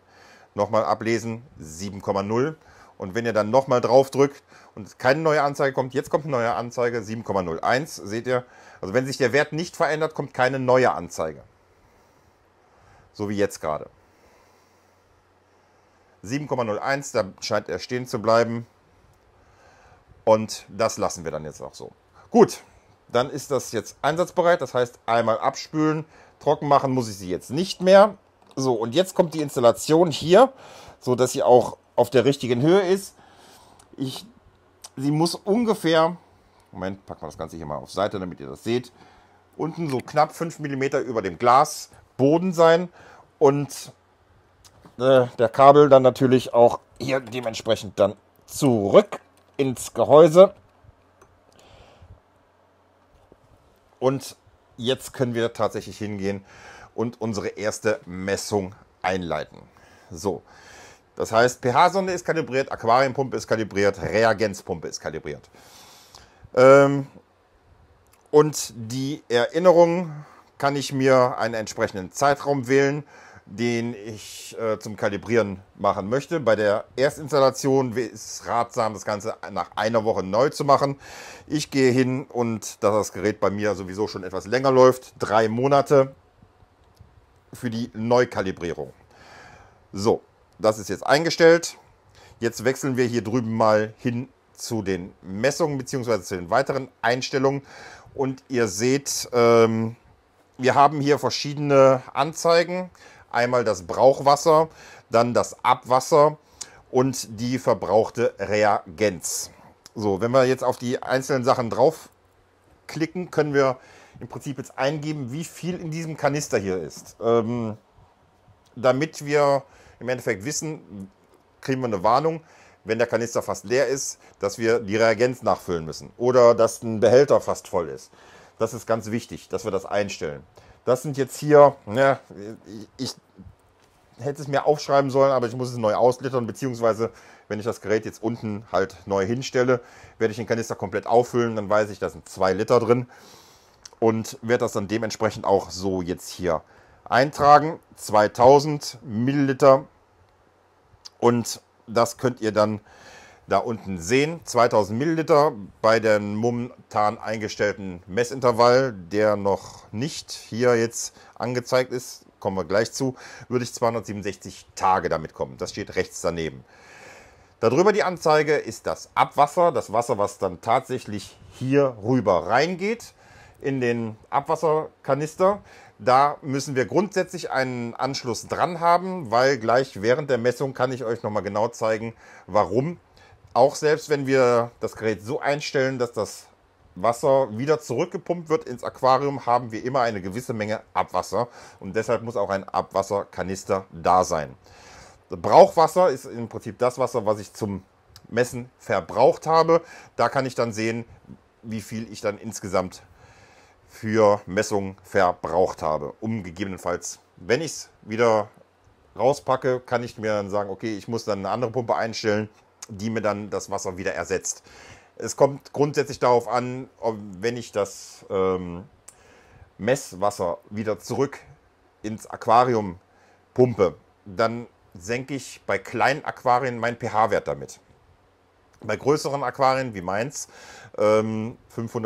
Nochmal ablesen, 7,0. Und wenn ihr dann nochmal drauf drückt und keine neue Anzeige kommt, jetzt kommt eine neue Anzeige, 7,01, seht ihr. Also wenn sich der Wert nicht verändert, kommt keine neue Anzeige. So wie jetzt gerade. 7,01, da scheint er stehen zu bleiben. Und das lassen wir dann jetzt auch so. Gut, dann ist das jetzt einsatzbereit. Das heißt, einmal abspülen, trocken machen muss ich sie jetzt nicht mehr. So, und jetzt kommt die Installation hier, sodass sie auch auf der richtigen Höhe ist. Ich, sie muss ungefähr, Moment, packen wir das Ganze hier mal auf Seite, damit ihr das seht, unten so knapp 5 mm über dem Glasboden sein und äh, der Kabel dann natürlich auch hier dementsprechend dann zurück ins Gehäuse. Und jetzt können wir tatsächlich hingehen und unsere erste Messung einleiten. So, das heißt, pH-Sonde ist kalibriert, Aquariumpumpe ist kalibriert, Reagenzpumpe ist kalibriert. Ähm, und die Erinnerung kann ich mir einen entsprechenden Zeitraum wählen den ich äh, zum Kalibrieren machen möchte. Bei der Erstinstallation ist es ratsam, das Ganze nach einer Woche neu zu machen. Ich gehe hin und da das Gerät bei mir sowieso schon etwas länger läuft, drei Monate für die Neukalibrierung. So, das ist jetzt eingestellt. Jetzt wechseln wir hier drüben mal hin zu den Messungen bzw. zu den weiteren Einstellungen. Und ihr seht, ähm, wir haben hier verschiedene Anzeigen. Einmal das Brauchwasser, dann das Abwasser und die verbrauchte Reagenz. So, wenn wir jetzt auf die einzelnen Sachen draufklicken, können wir im Prinzip jetzt eingeben, wie viel in diesem Kanister hier ist. Ähm, damit wir im Endeffekt wissen, kriegen wir eine Warnung, wenn der Kanister fast leer ist, dass wir die Reagenz nachfüllen müssen oder dass ein Behälter fast voll ist. Das ist ganz wichtig, dass wir das einstellen. Das sind jetzt hier, ne, ich hätte es mir aufschreiben sollen, aber ich muss es neu auslittern, beziehungsweise wenn ich das Gerät jetzt unten halt neu hinstelle, werde ich den Kanister komplett auffüllen, dann weiß ich, da sind zwei Liter drin und werde das dann dementsprechend auch so jetzt hier eintragen. 2000 Milliliter und das könnt ihr dann da unten sehen. 2000 Milliliter bei dem momentan eingestellten Messintervall, der noch nicht hier jetzt angezeigt ist, kommen wir gleich zu, würde ich 267 Tage damit kommen. Das steht rechts daneben. Darüber die Anzeige ist das Abwasser, das Wasser, was dann tatsächlich hier rüber reingeht in den Abwasserkanister. Da müssen wir grundsätzlich einen Anschluss dran haben, weil gleich während der Messung kann ich euch nochmal genau zeigen, warum auch selbst wenn wir das Gerät so einstellen, dass das Wasser wieder zurückgepumpt wird ins Aquarium, haben wir immer eine gewisse Menge Abwasser und deshalb muss auch ein Abwasserkanister da sein. Brauchwasser ist im Prinzip das Wasser, was ich zum Messen verbraucht habe. Da kann ich dann sehen, wie viel ich dann insgesamt für Messungen verbraucht habe, um gegebenenfalls, wenn ich es wieder rauspacke, kann ich mir dann sagen, okay, ich muss dann eine andere Pumpe einstellen, die mir dann das Wasser wieder ersetzt. Es kommt grundsätzlich darauf an, ob, wenn ich das ähm, Messwasser wieder zurück ins Aquarium pumpe, dann senke ich bei kleinen Aquarien meinen pH-Wert damit. Bei größeren Aquarien wie meins, 500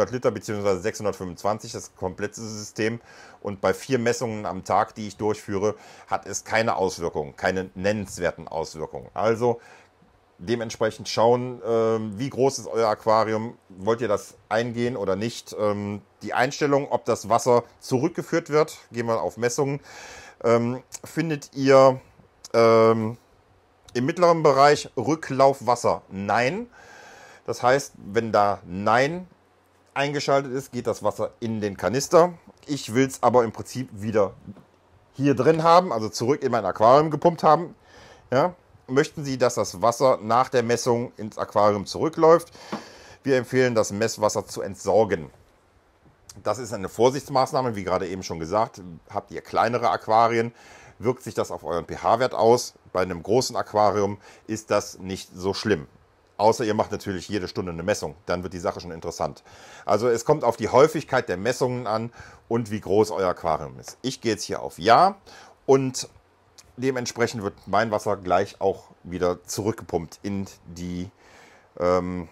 ähm, Liter bzw. 625, das komplette System, und bei vier Messungen am Tag, die ich durchführe, hat es keine Auswirkungen, keine nennenswerten Auswirkungen. Also dementsprechend schauen, ähm, wie groß ist euer Aquarium, wollt ihr das eingehen oder nicht. Ähm, die Einstellung, ob das Wasser zurückgeführt wird, gehen wir auf Messungen, ähm, findet ihr im mittleren Bereich Rücklaufwasser Nein. Das heißt, wenn da Nein eingeschaltet ist, geht das Wasser in den Kanister. Ich will es aber im Prinzip wieder hier drin haben, also zurück in mein Aquarium gepumpt haben. Ja, möchten Sie, dass das Wasser nach der Messung ins Aquarium zurückläuft. Wir empfehlen, das Messwasser zu entsorgen. Das ist eine Vorsichtsmaßnahme, wie gerade eben schon gesagt. Habt ihr kleinere Aquarien, wirkt sich das auf euren pH-Wert aus. Bei einem großen Aquarium ist das nicht so schlimm. Außer ihr macht natürlich jede Stunde eine Messung, dann wird die Sache schon interessant. Also es kommt auf die Häufigkeit der Messungen an und wie groß euer Aquarium ist. Ich gehe jetzt hier auf Ja und dementsprechend wird mein Wasser gleich auch wieder zurückgepumpt in die, ähm,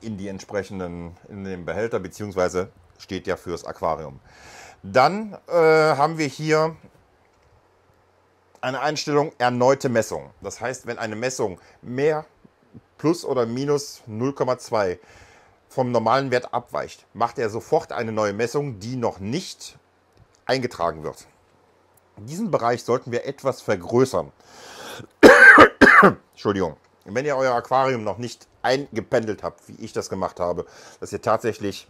in die entsprechenden, in den Behälter, beziehungsweise steht ja fürs Aquarium. Dann äh, haben wir hier eine Einstellung erneute Messung. Das heißt, wenn eine Messung mehr plus oder minus 0,2 vom normalen Wert abweicht, macht er sofort eine neue Messung, die noch nicht eingetragen wird. Diesen Bereich sollten wir etwas vergrößern. Entschuldigung. Wenn ihr euer Aquarium noch nicht eingependelt habt, wie ich das gemacht habe, dass ihr tatsächlich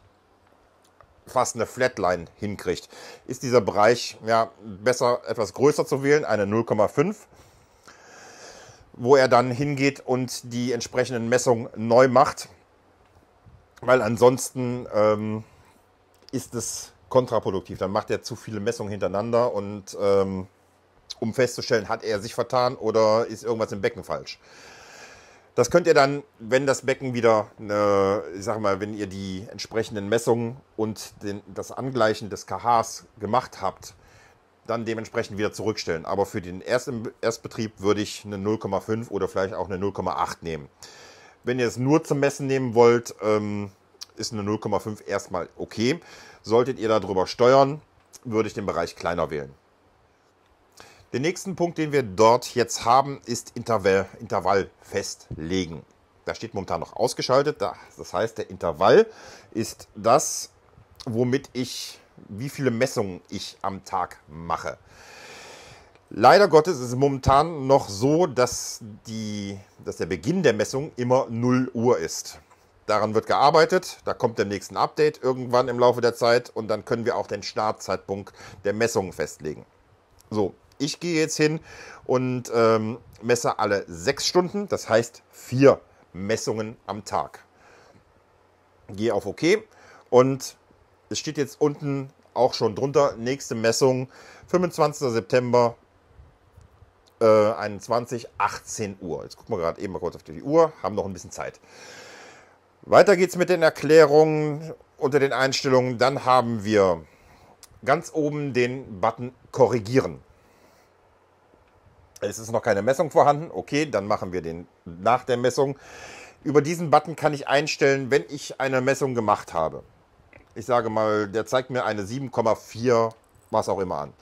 fast eine Flatline hinkriegt, ist dieser Bereich ja besser etwas größer zu wählen, eine 0,5, wo er dann hingeht und die entsprechenden Messungen neu macht, weil ansonsten ähm, ist es kontraproduktiv. Dann macht er zu viele Messungen hintereinander und ähm, um festzustellen, hat er sich vertan oder ist irgendwas im Becken falsch. Das könnt ihr dann, wenn das Becken wieder, eine, ich sag mal, wenn ihr die entsprechenden Messungen und den, das Angleichen des KHs gemacht habt, dann dementsprechend wieder zurückstellen. Aber für den Ersten, Erstbetrieb würde ich eine 0,5 oder vielleicht auch eine 0,8 nehmen. Wenn ihr es nur zum Messen nehmen wollt, ähm, ist eine 0,5 erstmal okay. Solltet ihr darüber steuern, würde ich den Bereich kleiner wählen. Den nächsten Punkt, den wir dort jetzt haben, ist Intervall, Intervall festlegen. Da steht momentan noch ausgeschaltet. Das heißt, der Intervall ist das, womit ich, wie viele Messungen ich am Tag mache. Leider Gottes ist es momentan noch so, dass, die, dass der Beginn der Messung immer 0 Uhr ist. Daran wird gearbeitet, da kommt der nächste Update irgendwann im Laufe der Zeit und dann können wir auch den Startzeitpunkt der Messungen festlegen. So, ich gehe jetzt hin und ähm, messe alle sechs Stunden, das heißt vier Messungen am Tag. Gehe auf OK und es steht jetzt unten auch schon drunter, nächste Messung 25. September äh, 21, 18 Uhr. Jetzt gucken wir gerade eben mal kurz auf die Uhr, haben noch ein bisschen Zeit. Weiter geht's mit den Erklärungen unter den Einstellungen. Dann haben wir ganz oben den Button Korrigieren. Es ist noch keine Messung vorhanden. Okay, dann machen wir den nach der Messung. Über diesen Button kann ich einstellen, wenn ich eine Messung gemacht habe. Ich sage mal, der zeigt mir eine 7,4, was auch immer an.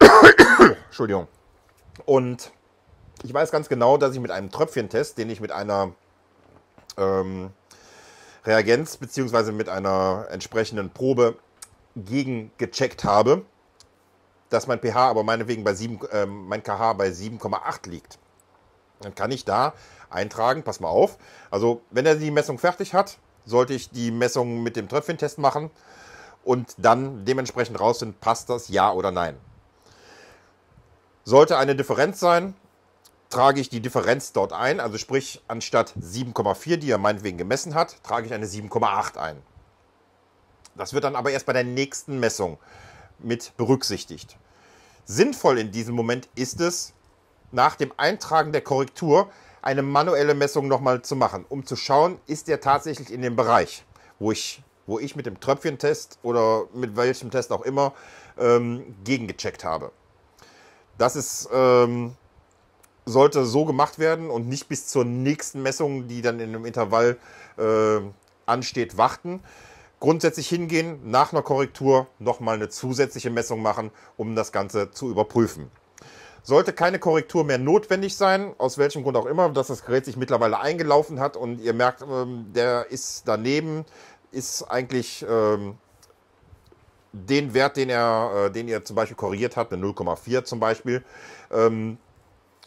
Entschuldigung. Und ich weiß ganz genau, dass ich mit einem Tröpfchentest, den ich mit einer ähm, Reagenz beziehungsweise mit einer entsprechenden Probe gegengecheckt habe, dass mein pH aber meinetwegen bei 7, äh, mein KH bei 7,8 liegt. Dann kann ich da eintragen, pass mal auf. Also, wenn er die Messung fertig hat, sollte ich die Messung mit dem Tröpfchentest machen und dann dementsprechend raus sind, passt das ja oder nein. Sollte eine Differenz sein, trage ich die Differenz dort ein. Also sprich, anstatt 7,4, die er meinetwegen gemessen hat, trage ich eine 7,8 ein. Das wird dann aber erst bei der nächsten Messung mit berücksichtigt. Sinnvoll in diesem Moment ist es, nach dem Eintragen der Korrektur eine manuelle Messung nochmal zu machen, um zu schauen, ist er tatsächlich in dem Bereich, wo ich, wo ich mit dem Tröpfchentest oder mit welchem Test auch immer ähm, gegengecheckt habe. Das ist ähm, sollte so gemacht werden und nicht bis zur nächsten Messung, die dann in einem Intervall äh, ansteht, warten. Grundsätzlich hingehen, nach einer Korrektur nochmal eine zusätzliche Messung machen, um das Ganze zu überprüfen. Sollte keine Korrektur mehr notwendig sein, aus welchem Grund auch immer, dass das Gerät sich mittlerweile eingelaufen hat und ihr merkt, ähm, der ist daneben, ist eigentlich ähm, den Wert, den, er, äh, den ihr zum Beispiel korrigiert habt, eine 0,4 zum Beispiel, ähm,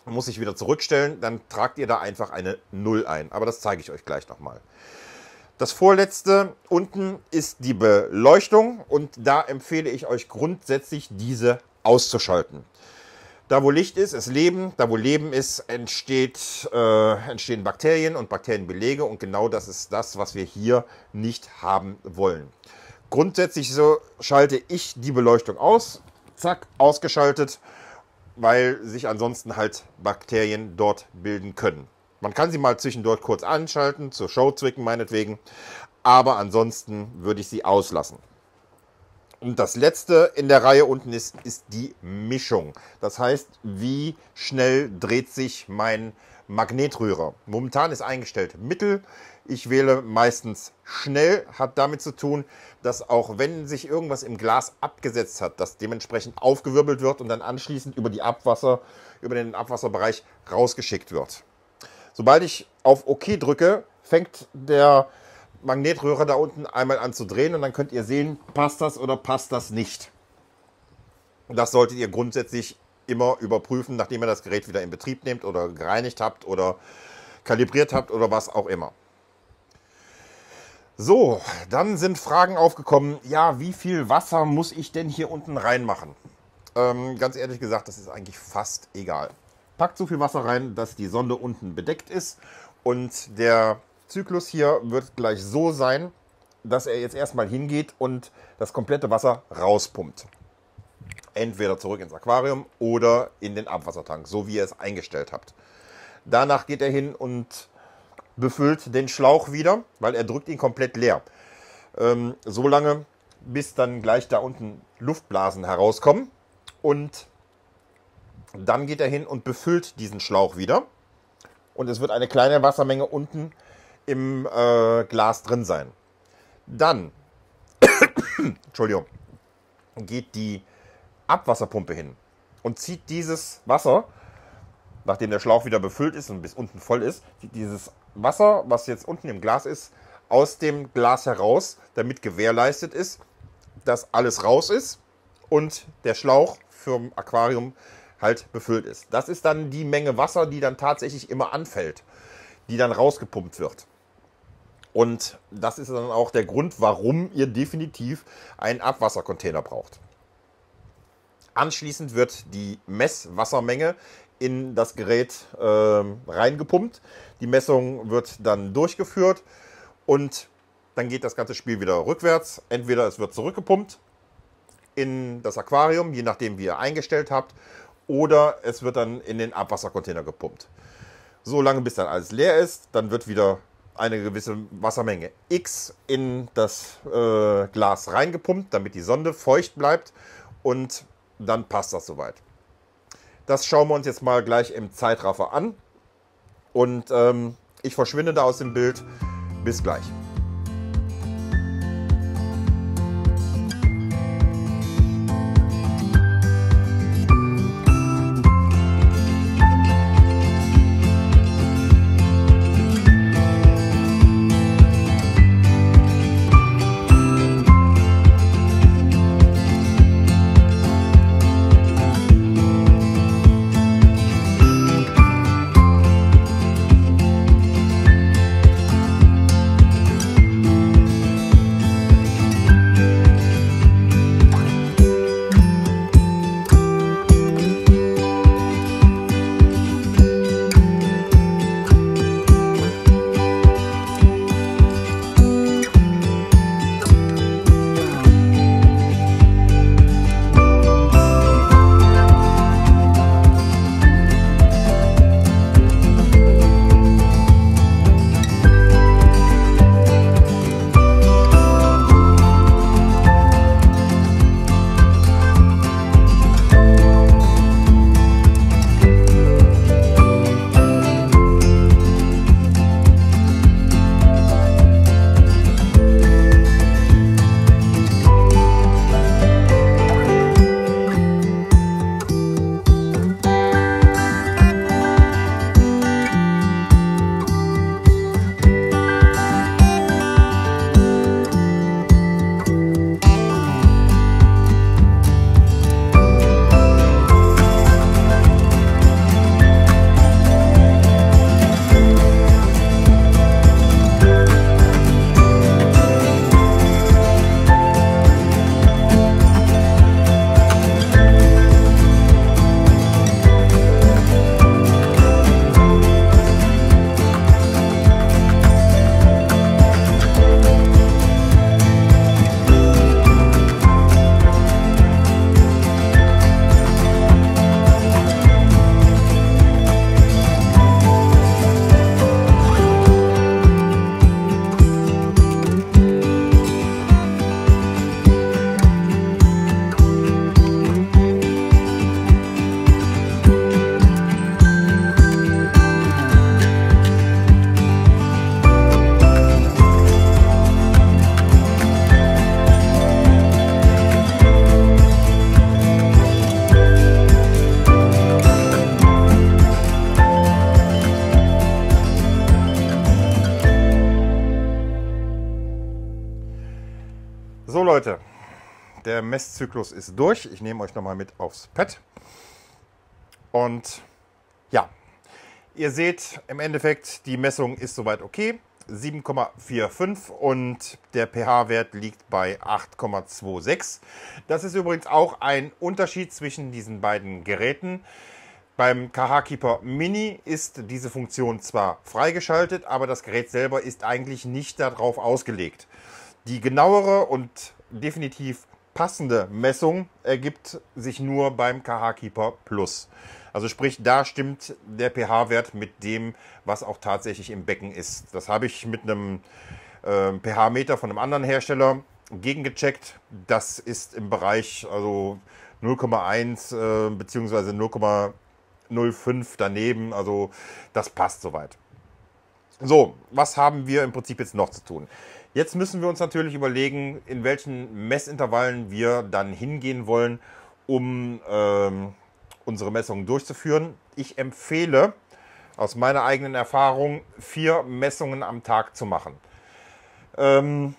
muss ich wieder zurückstellen, dann tragt ihr da einfach eine 0 ein. Aber das zeige ich euch gleich nochmal. Das vorletzte unten ist die Beleuchtung und da empfehle ich euch grundsätzlich diese auszuschalten. Da wo Licht ist, ist Leben. Da wo Leben ist, entsteht, äh, entstehen Bakterien und Bakterienbelege. Und genau das ist das, was wir hier nicht haben wollen. Grundsätzlich so schalte ich die Beleuchtung aus. Zack, ausgeschaltet weil sich ansonsten halt Bakterien dort bilden können. Man kann sie mal zwischendurch kurz anschalten, zur Show zwicken meinetwegen, aber ansonsten würde ich sie auslassen. Und das letzte in der Reihe unten ist, ist die Mischung. Das heißt, wie schnell dreht sich mein Magnetrührer. Momentan ist eingestellt Mittel. Ich wähle meistens schnell, hat damit zu tun, dass auch wenn sich irgendwas im Glas abgesetzt hat, das dementsprechend aufgewirbelt wird und dann anschließend über die Abwasser, über den Abwasserbereich rausgeschickt wird. Sobald ich auf OK drücke, fängt der Magnetröhre da unten einmal an zu drehen und dann könnt ihr sehen, passt das oder passt das nicht. Das solltet ihr grundsätzlich immer überprüfen, nachdem ihr das Gerät wieder in Betrieb nehmt oder gereinigt habt oder kalibriert habt oder was auch immer. So, dann sind Fragen aufgekommen. Ja, wie viel Wasser muss ich denn hier unten reinmachen? Ähm, ganz ehrlich gesagt, das ist eigentlich fast egal. Packt so viel Wasser rein, dass die Sonde unten bedeckt ist. Und der Zyklus hier wird gleich so sein, dass er jetzt erstmal hingeht und das komplette Wasser rauspumpt. Entweder zurück ins Aquarium oder in den Abwassertank, so wie ihr es eingestellt habt. Danach geht er hin und befüllt den Schlauch wieder, weil er drückt ihn komplett leer. Ähm, so lange, bis dann gleich da unten Luftblasen herauskommen. Und dann geht er hin und befüllt diesen Schlauch wieder. Und es wird eine kleine Wassermenge unten im äh, Glas drin sein. Dann, Entschuldigung, geht die Abwasserpumpe hin und zieht dieses Wasser, nachdem der Schlauch wieder befüllt ist und bis unten voll ist, zieht dieses Wasser, was jetzt unten im Glas ist, aus dem Glas heraus, damit gewährleistet ist, dass alles raus ist und der Schlauch für vom Aquarium halt befüllt ist. Das ist dann die Menge Wasser, die dann tatsächlich immer anfällt, die dann rausgepumpt wird. Und das ist dann auch der Grund, warum ihr definitiv einen Abwassercontainer braucht. Anschließend wird die Messwassermenge in das Gerät äh, reingepumpt. Die Messung wird dann durchgeführt und dann geht das ganze Spiel wieder rückwärts. Entweder es wird zurückgepumpt in das Aquarium, je nachdem wie ihr eingestellt habt, oder es wird dann in den Abwassercontainer gepumpt. So lange bis dann alles leer ist, dann wird wieder eine gewisse Wassermenge X in das äh, Glas reingepumpt, damit die Sonde feucht bleibt und dann passt das soweit. Das schauen wir uns jetzt mal gleich im Zeitraffer an. Und ähm, ich verschwinde da aus dem Bild. Bis gleich. Der Messzyklus ist durch. Ich nehme euch nochmal mit aufs Pad. Und ja, ihr seht im Endeffekt, die Messung ist soweit okay. 7,45 und der pH-Wert liegt bei 8,26. Das ist übrigens auch ein Unterschied zwischen diesen beiden Geräten. Beim KH Keeper Mini ist diese Funktion zwar freigeschaltet, aber das Gerät selber ist eigentlich nicht darauf ausgelegt. Die genauere und definitiv passende Messung ergibt sich nur beim KH Keeper Plus. Also sprich, da stimmt der pH-Wert mit dem, was auch tatsächlich im Becken ist. Das habe ich mit einem äh, pH-Meter von einem anderen Hersteller gegengecheckt. Das ist im Bereich also 0,1 äh, bzw. 0,05 daneben. Also das passt soweit. So, was haben wir im Prinzip jetzt noch zu tun? Jetzt müssen wir uns natürlich überlegen, in welchen Messintervallen wir dann hingehen wollen, um ähm, unsere Messungen durchzuführen. Ich empfehle aus meiner eigenen Erfahrung, vier Messungen am Tag zu machen. Ähm,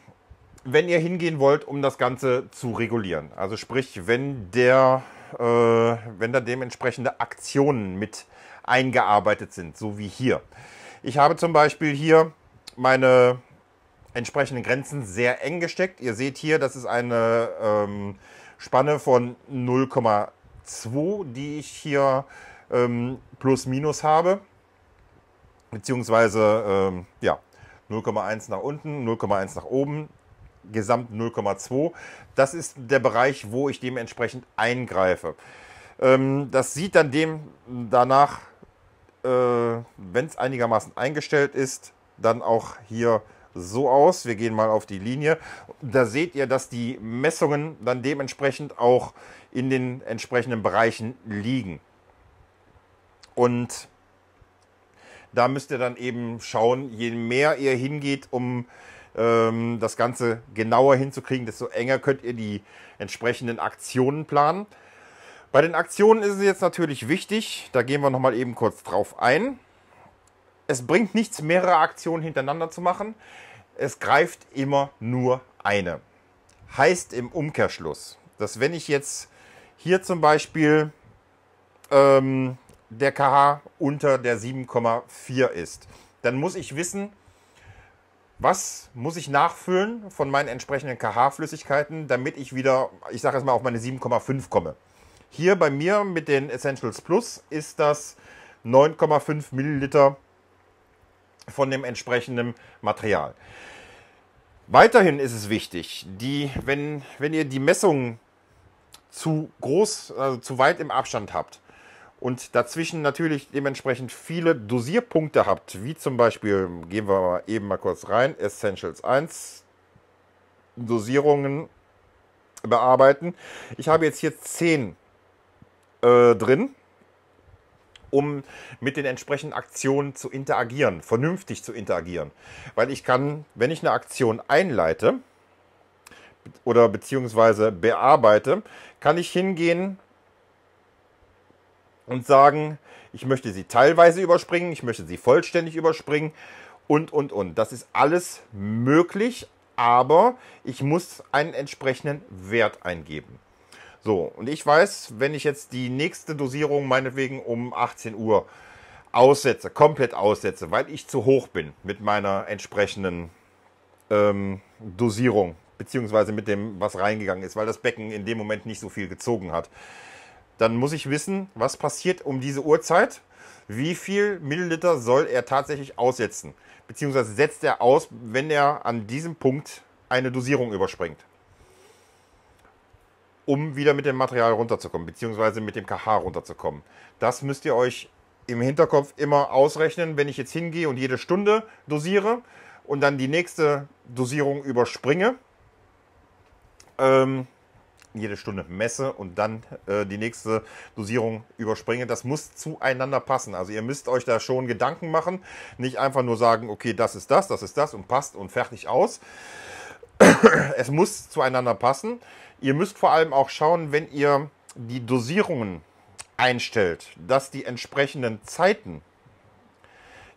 wenn ihr hingehen wollt, um das Ganze zu regulieren. Also sprich, wenn der äh, wenn da dementsprechende Aktionen mit eingearbeitet sind, so wie hier. Ich habe zum Beispiel hier meine entsprechenden Grenzen sehr eng gesteckt. Ihr seht hier, das ist eine ähm, Spanne von 0,2, die ich hier ähm, plus minus habe. Beziehungsweise ähm, ja, 0,1 nach unten, 0,1 nach oben, gesamt 0,2. Das ist der Bereich, wo ich dementsprechend eingreife. Ähm, das sieht dann dem danach, äh, wenn es einigermaßen eingestellt ist, dann auch hier so aus. Wir gehen mal auf die Linie. Da seht ihr, dass die Messungen dann dementsprechend auch in den entsprechenden Bereichen liegen. Und da müsst ihr dann eben schauen, je mehr ihr hingeht, um ähm, das Ganze genauer hinzukriegen, desto enger könnt ihr die entsprechenden Aktionen planen. Bei den Aktionen ist es jetzt natürlich wichtig, da gehen wir nochmal eben kurz drauf ein es bringt nichts, mehrere Aktionen hintereinander zu machen. Es greift immer nur eine. Heißt im Umkehrschluss, dass wenn ich jetzt hier zum Beispiel ähm, der KH unter der 7,4 ist, dann muss ich wissen, was muss ich nachfüllen von meinen entsprechenden KH-Flüssigkeiten, damit ich wieder, ich sage jetzt mal, auf meine 7,5 komme. Hier bei mir mit den Essentials Plus ist das 9,5 Milliliter von dem entsprechenden Material. Weiterhin ist es wichtig, die, wenn, wenn ihr die Messungen zu groß, also zu weit im Abstand habt und dazwischen natürlich dementsprechend viele Dosierpunkte habt, wie zum Beispiel, gehen wir mal eben mal kurz rein, Essentials 1, Dosierungen bearbeiten. Ich habe jetzt hier 10 äh, drin um mit den entsprechenden Aktionen zu interagieren, vernünftig zu interagieren. Weil ich kann, wenn ich eine Aktion einleite oder beziehungsweise bearbeite, kann ich hingehen und sagen, ich möchte sie teilweise überspringen, ich möchte sie vollständig überspringen und, und, und. Das ist alles möglich, aber ich muss einen entsprechenden Wert eingeben. So, und ich weiß, wenn ich jetzt die nächste Dosierung meinetwegen um 18 Uhr aussetze, komplett aussetze, weil ich zu hoch bin mit meiner entsprechenden ähm, Dosierung, beziehungsweise mit dem, was reingegangen ist, weil das Becken in dem Moment nicht so viel gezogen hat, dann muss ich wissen, was passiert um diese Uhrzeit, wie viel Milliliter soll er tatsächlich aussetzen, beziehungsweise setzt er aus, wenn er an diesem Punkt eine Dosierung überspringt um wieder mit dem Material runterzukommen, beziehungsweise mit dem KH runterzukommen. Das müsst ihr euch im Hinterkopf immer ausrechnen, wenn ich jetzt hingehe und jede Stunde dosiere und dann die nächste Dosierung überspringe. Ähm, jede Stunde messe und dann äh, die nächste Dosierung überspringe. Das muss zueinander passen. Also ihr müsst euch da schon Gedanken machen. Nicht einfach nur sagen, okay, das ist das, das ist das und passt und fertig aus. es muss zueinander passen. Ihr müsst vor allem auch schauen, wenn ihr die Dosierungen einstellt, dass die entsprechenden Zeiten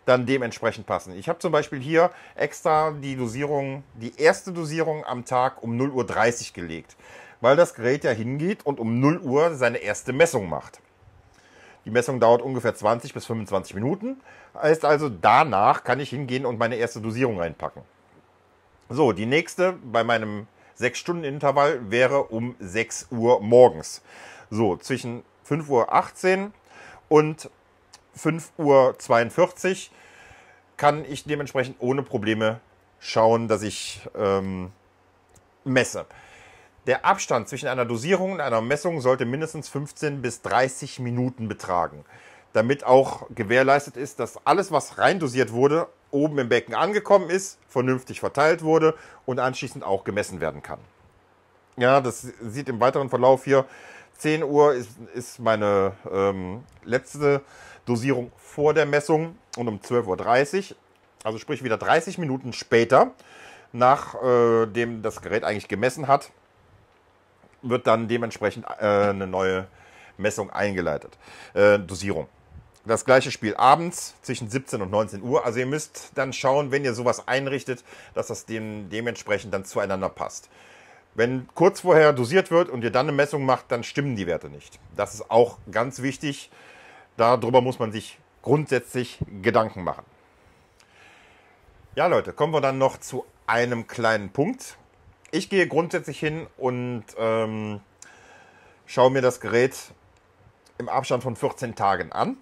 dann dementsprechend passen. Ich habe zum Beispiel hier extra die Dosierung, die erste Dosierung am Tag um 0.30 Uhr gelegt, weil das Gerät ja hingeht und um 0 Uhr seine erste Messung macht. Die Messung dauert ungefähr 20 bis 25 Minuten. Heißt also, danach kann ich hingehen und meine erste Dosierung reinpacken. So, die nächste bei meinem sechs stunden intervall wäre um 6 Uhr morgens. So, zwischen 5.18 Uhr und 5.42 Uhr kann ich dementsprechend ohne Probleme schauen, dass ich ähm, messe. Der Abstand zwischen einer Dosierung und einer Messung sollte mindestens 15 bis 30 Minuten betragen damit auch gewährleistet ist, dass alles, was reindosiert wurde, oben im Becken angekommen ist, vernünftig verteilt wurde und anschließend auch gemessen werden kann. Ja, das sieht im weiteren Verlauf hier. 10 Uhr ist, ist meine ähm, letzte Dosierung vor der Messung und um 12.30 Uhr, also sprich wieder 30 Minuten später, nachdem äh, das Gerät eigentlich gemessen hat, wird dann dementsprechend äh, eine neue Messung eingeleitet, äh, Dosierung. Das gleiche Spiel abends zwischen 17 und 19 Uhr. Also ihr müsst dann schauen, wenn ihr sowas einrichtet, dass das dem, dementsprechend dann zueinander passt. Wenn kurz vorher dosiert wird und ihr dann eine Messung macht, dann stimmen die Werte nicht. Das ist auch ganz wichtig. Darüber muss man sich grundsätzlich Gedanken machen. Ja, Leute, kommen wir dann noch zu einem kleinen Punkt. Ich gehe grundsätzlich hin und ähm, schaue mir das Gerät im Abstand von 14 Tagen an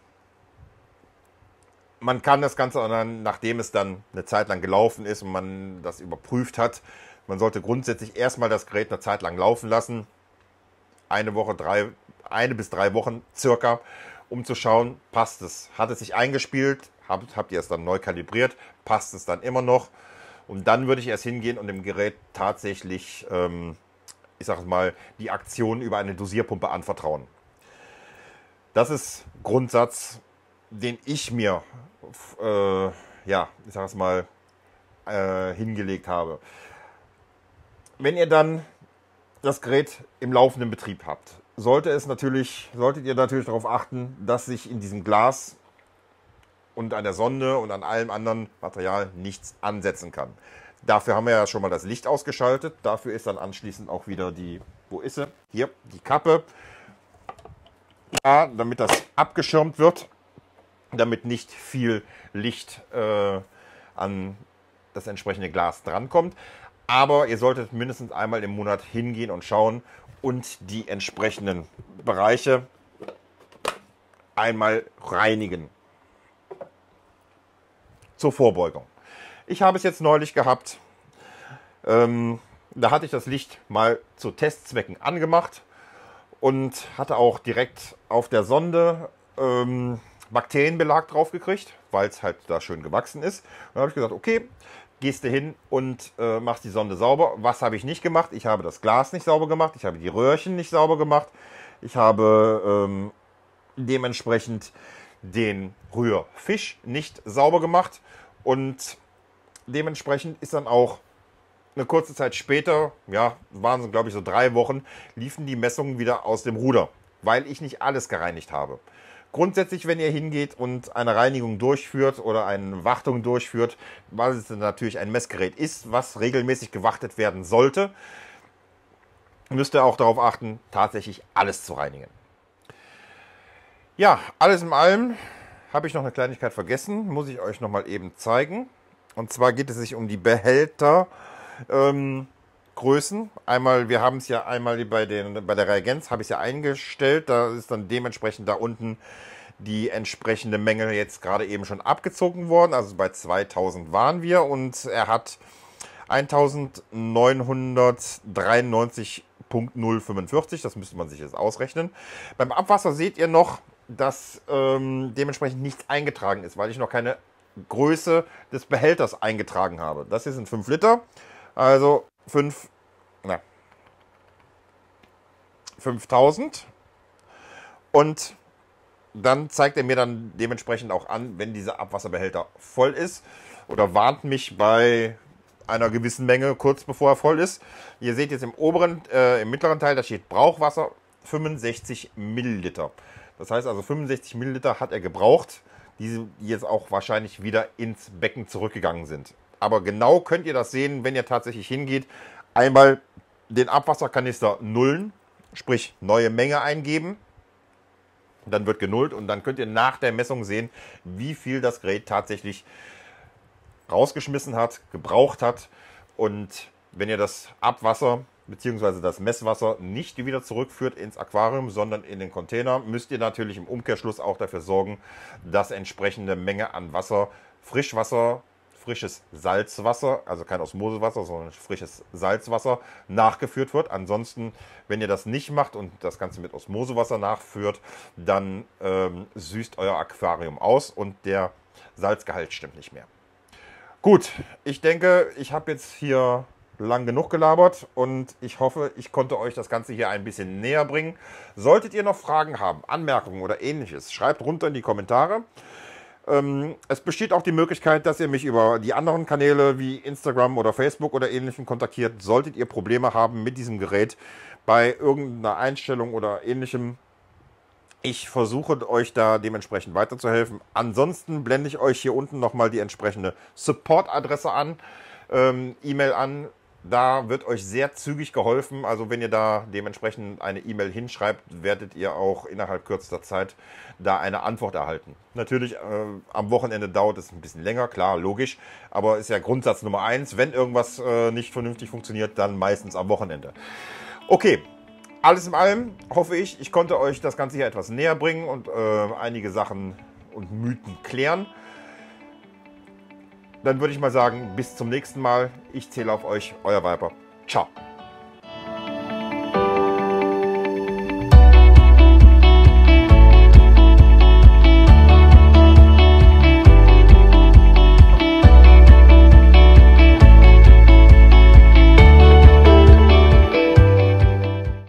man kann das Ganze, dann, nachdem es dann eine Zeit lang gelaufen ist und man das überprüft hat, man sollte grundsätzlich erstmal das Gerät eine Zeit lang laufen lassen. Eine Woche, drei, eine bis drei Wochen circa, um zu schauen, passt es. Hat es sich eingespielt? Habt, habt ihr es dann neu kalibriert? Passt es dann immer noch? Und dann würde ich erst hingehen und dem Gerät tatsächlich, ähm, ich sag mal, die Aktion über eine Dosierpumpe anvertrauen. Das ist Grundsatz den ich mir, äh, ja, ich sag's mal, äh, hingelegt habe. Wenn ihr dann das Gerät im laufenden Betrieb habt, sollte es natürlich, solltet ihr natürlich darauf achten, dass sich in diesem Glas und an der Sonne und an allem anderen Material nichts ansetzen kann. Dafür haben wir ja schon mal das Licht ausgeschaltet. Dafür ist dann anschließend auch wieder die, wo ist sie? Hier, die Kappe. Ja, damit das abgeschirmt wird damit nicht viel Licht äh, an das entsprechende Glas drankommt. Aber ihr solltet mindestens einmal im Monat hingehen und schauen und die entsprechenden Bereiche einmal reinigen. Zur Vorbeugung. Ich habe es jetzt neulich gehabt. Ähm, da hatte ich das Licht mal zu Testzwecken angemacht und hatte auch direkt auf der Sonde ähm, Bakterienbelag drauf gekriegt, weil es halt da schön gewachsen ist. Und dann habe ich gesagt, okay, gehst du hin und äh, machst die Sonde sauber. Was habe ich nicht gemacht? Ich habe das Glas nicht sauber gemacht, ich habe die Röhrchen nicht sauber gemacht, ich habe ähm, dementsprechend den Rührfisch nicht sauber gemacht und dementsprechend ist dann auch eine kurze Zeit später, ja, waren es glaube ich so drei Wochen, liefen die Messungen wieder aus dem Ruder, weil ich nicht alles gereinigt habe. Grundsätzlich, wenn ihr hingeht und eine Reinigung durchführt oder eine Wartung durchführt, weil es natürlich ein Messgerät ist, was regelmäßig gewartet werden sollte, müsst ihr auch darauf achten, tatsächlich alles zu reinigen. Ja, alles in allem habe ich noch eine Kleinigkeit vergessen, muss ich euch noch mal eben zeigen. Und zwar geht es sich um die Behälter ähm, Größen. Einmal, wir haben es ja einmal bei, den, bei der Reagenz, habe ich es ja eingestellt. Da ist dann dementsprechend da unten die entsprechende Menge jetzt gerade eben schon abgezogen worden. Also bei 2000 waren wir und er hat 1993,045. Das müsste man sich jetzt ausrechnen. Beim Abwasser seht ihr noch, dass ähm, dementsprechend nichts eingetragen ist, weil ich noch keine Größe des Behälters eingetragen habe. Das hier sind 5 Liter. Also 5, na, 5000 und dann zeigt er mir dann dementsprechend auch an, wenn dieser Abwasserbehälter voll ist oder warnt mich bei einer gewissen Menge kurz bevor er voll ist. Ihr seht jetzt im oberen, äh, im mittleren Teil, da steht Brauchwasser 65 Milliliter. Das heißt also 65 Milliliter hat er gebraucht, die jetzt auch wahrscheinlich wieder ins Becken zurückgegangen sind. Aber genau könnt ihr das sehen, wenn ihr tatsächlich hingeht. Einmal den Abwasserkanister nullen, sprich neue Menge eingeben. Dann wird genullt und dann könnt ihr nach der Messung sehen, wie viel das Gerät tatsächlich rausgeschmissen hat, gebraucht hat. Und wenn ihr das Abwasser bzw. das Messwasser nicht wieder zurückführt ins Aquarium, sondern in den Container, müsst ihr natürlich im Umkehrschluss auch dafür sorgen, dass entsprechende Menge an Wasser, Frischwasser frisches Salzwasser, also kein Osmosewasser, sondern frisches Salzwasser nachgeführt wird. Ansonsten, wenn ihr das nicht macht und das Ganze mit Osmosewasser nachführt, dann ähm, süßt euer Aquarium aus und der Salzgehalt stimmt nicht mehr. Gut, ich denke, ich habe jetzt hier lang genug gelabert und ich hoffe, ich konnte euch das Ganze hier ein bisschen näher bringen. Solltet ihr noch Fragen haben, Anmerkungen oder ähnliches, schreibt runter in die Kommentare. Ähm, es besteht auch die Möglichkeit, dass ihr mich über die anderen Kanäle wie Instagram oder Facebook oder ähnlichem kontaktiert, solltet ihr Probleme haben mit diesem Gerät bei irgendeiner Einstellung oder ähnlichem. Ich versuche euch da dementsprechend weiterzuhelfen. Ansonsten blende ich euch hier unten nochmal die entsprechende Support-Adresse an, ähm, E-Mail an, da wird euch sehr zügig geholfen. Also wenn ihr da dementsprechend eine E-Mail hinschreibt, werdet ihr auch innerhalb kürzester Zeit da eine Antwort erhalten. Natürlich, äh, am Wochenende dauert es ein bisschen länger, klar, logisch. Aber ist ja Grundsatz Nummer eins, wenn irgendwas äh, nicht vernünftig funktioniert, dann meistens am Wochenende. Okay, alles in allem hoffe ich, ich konnte euch das Ganze hier etwas näher bringen und äh, einige Sachen und Mythen klären. Dann würde ich mal sagen, bis zum nächsten Mal. Ich zähle auf euch, euer Viper. Ciao.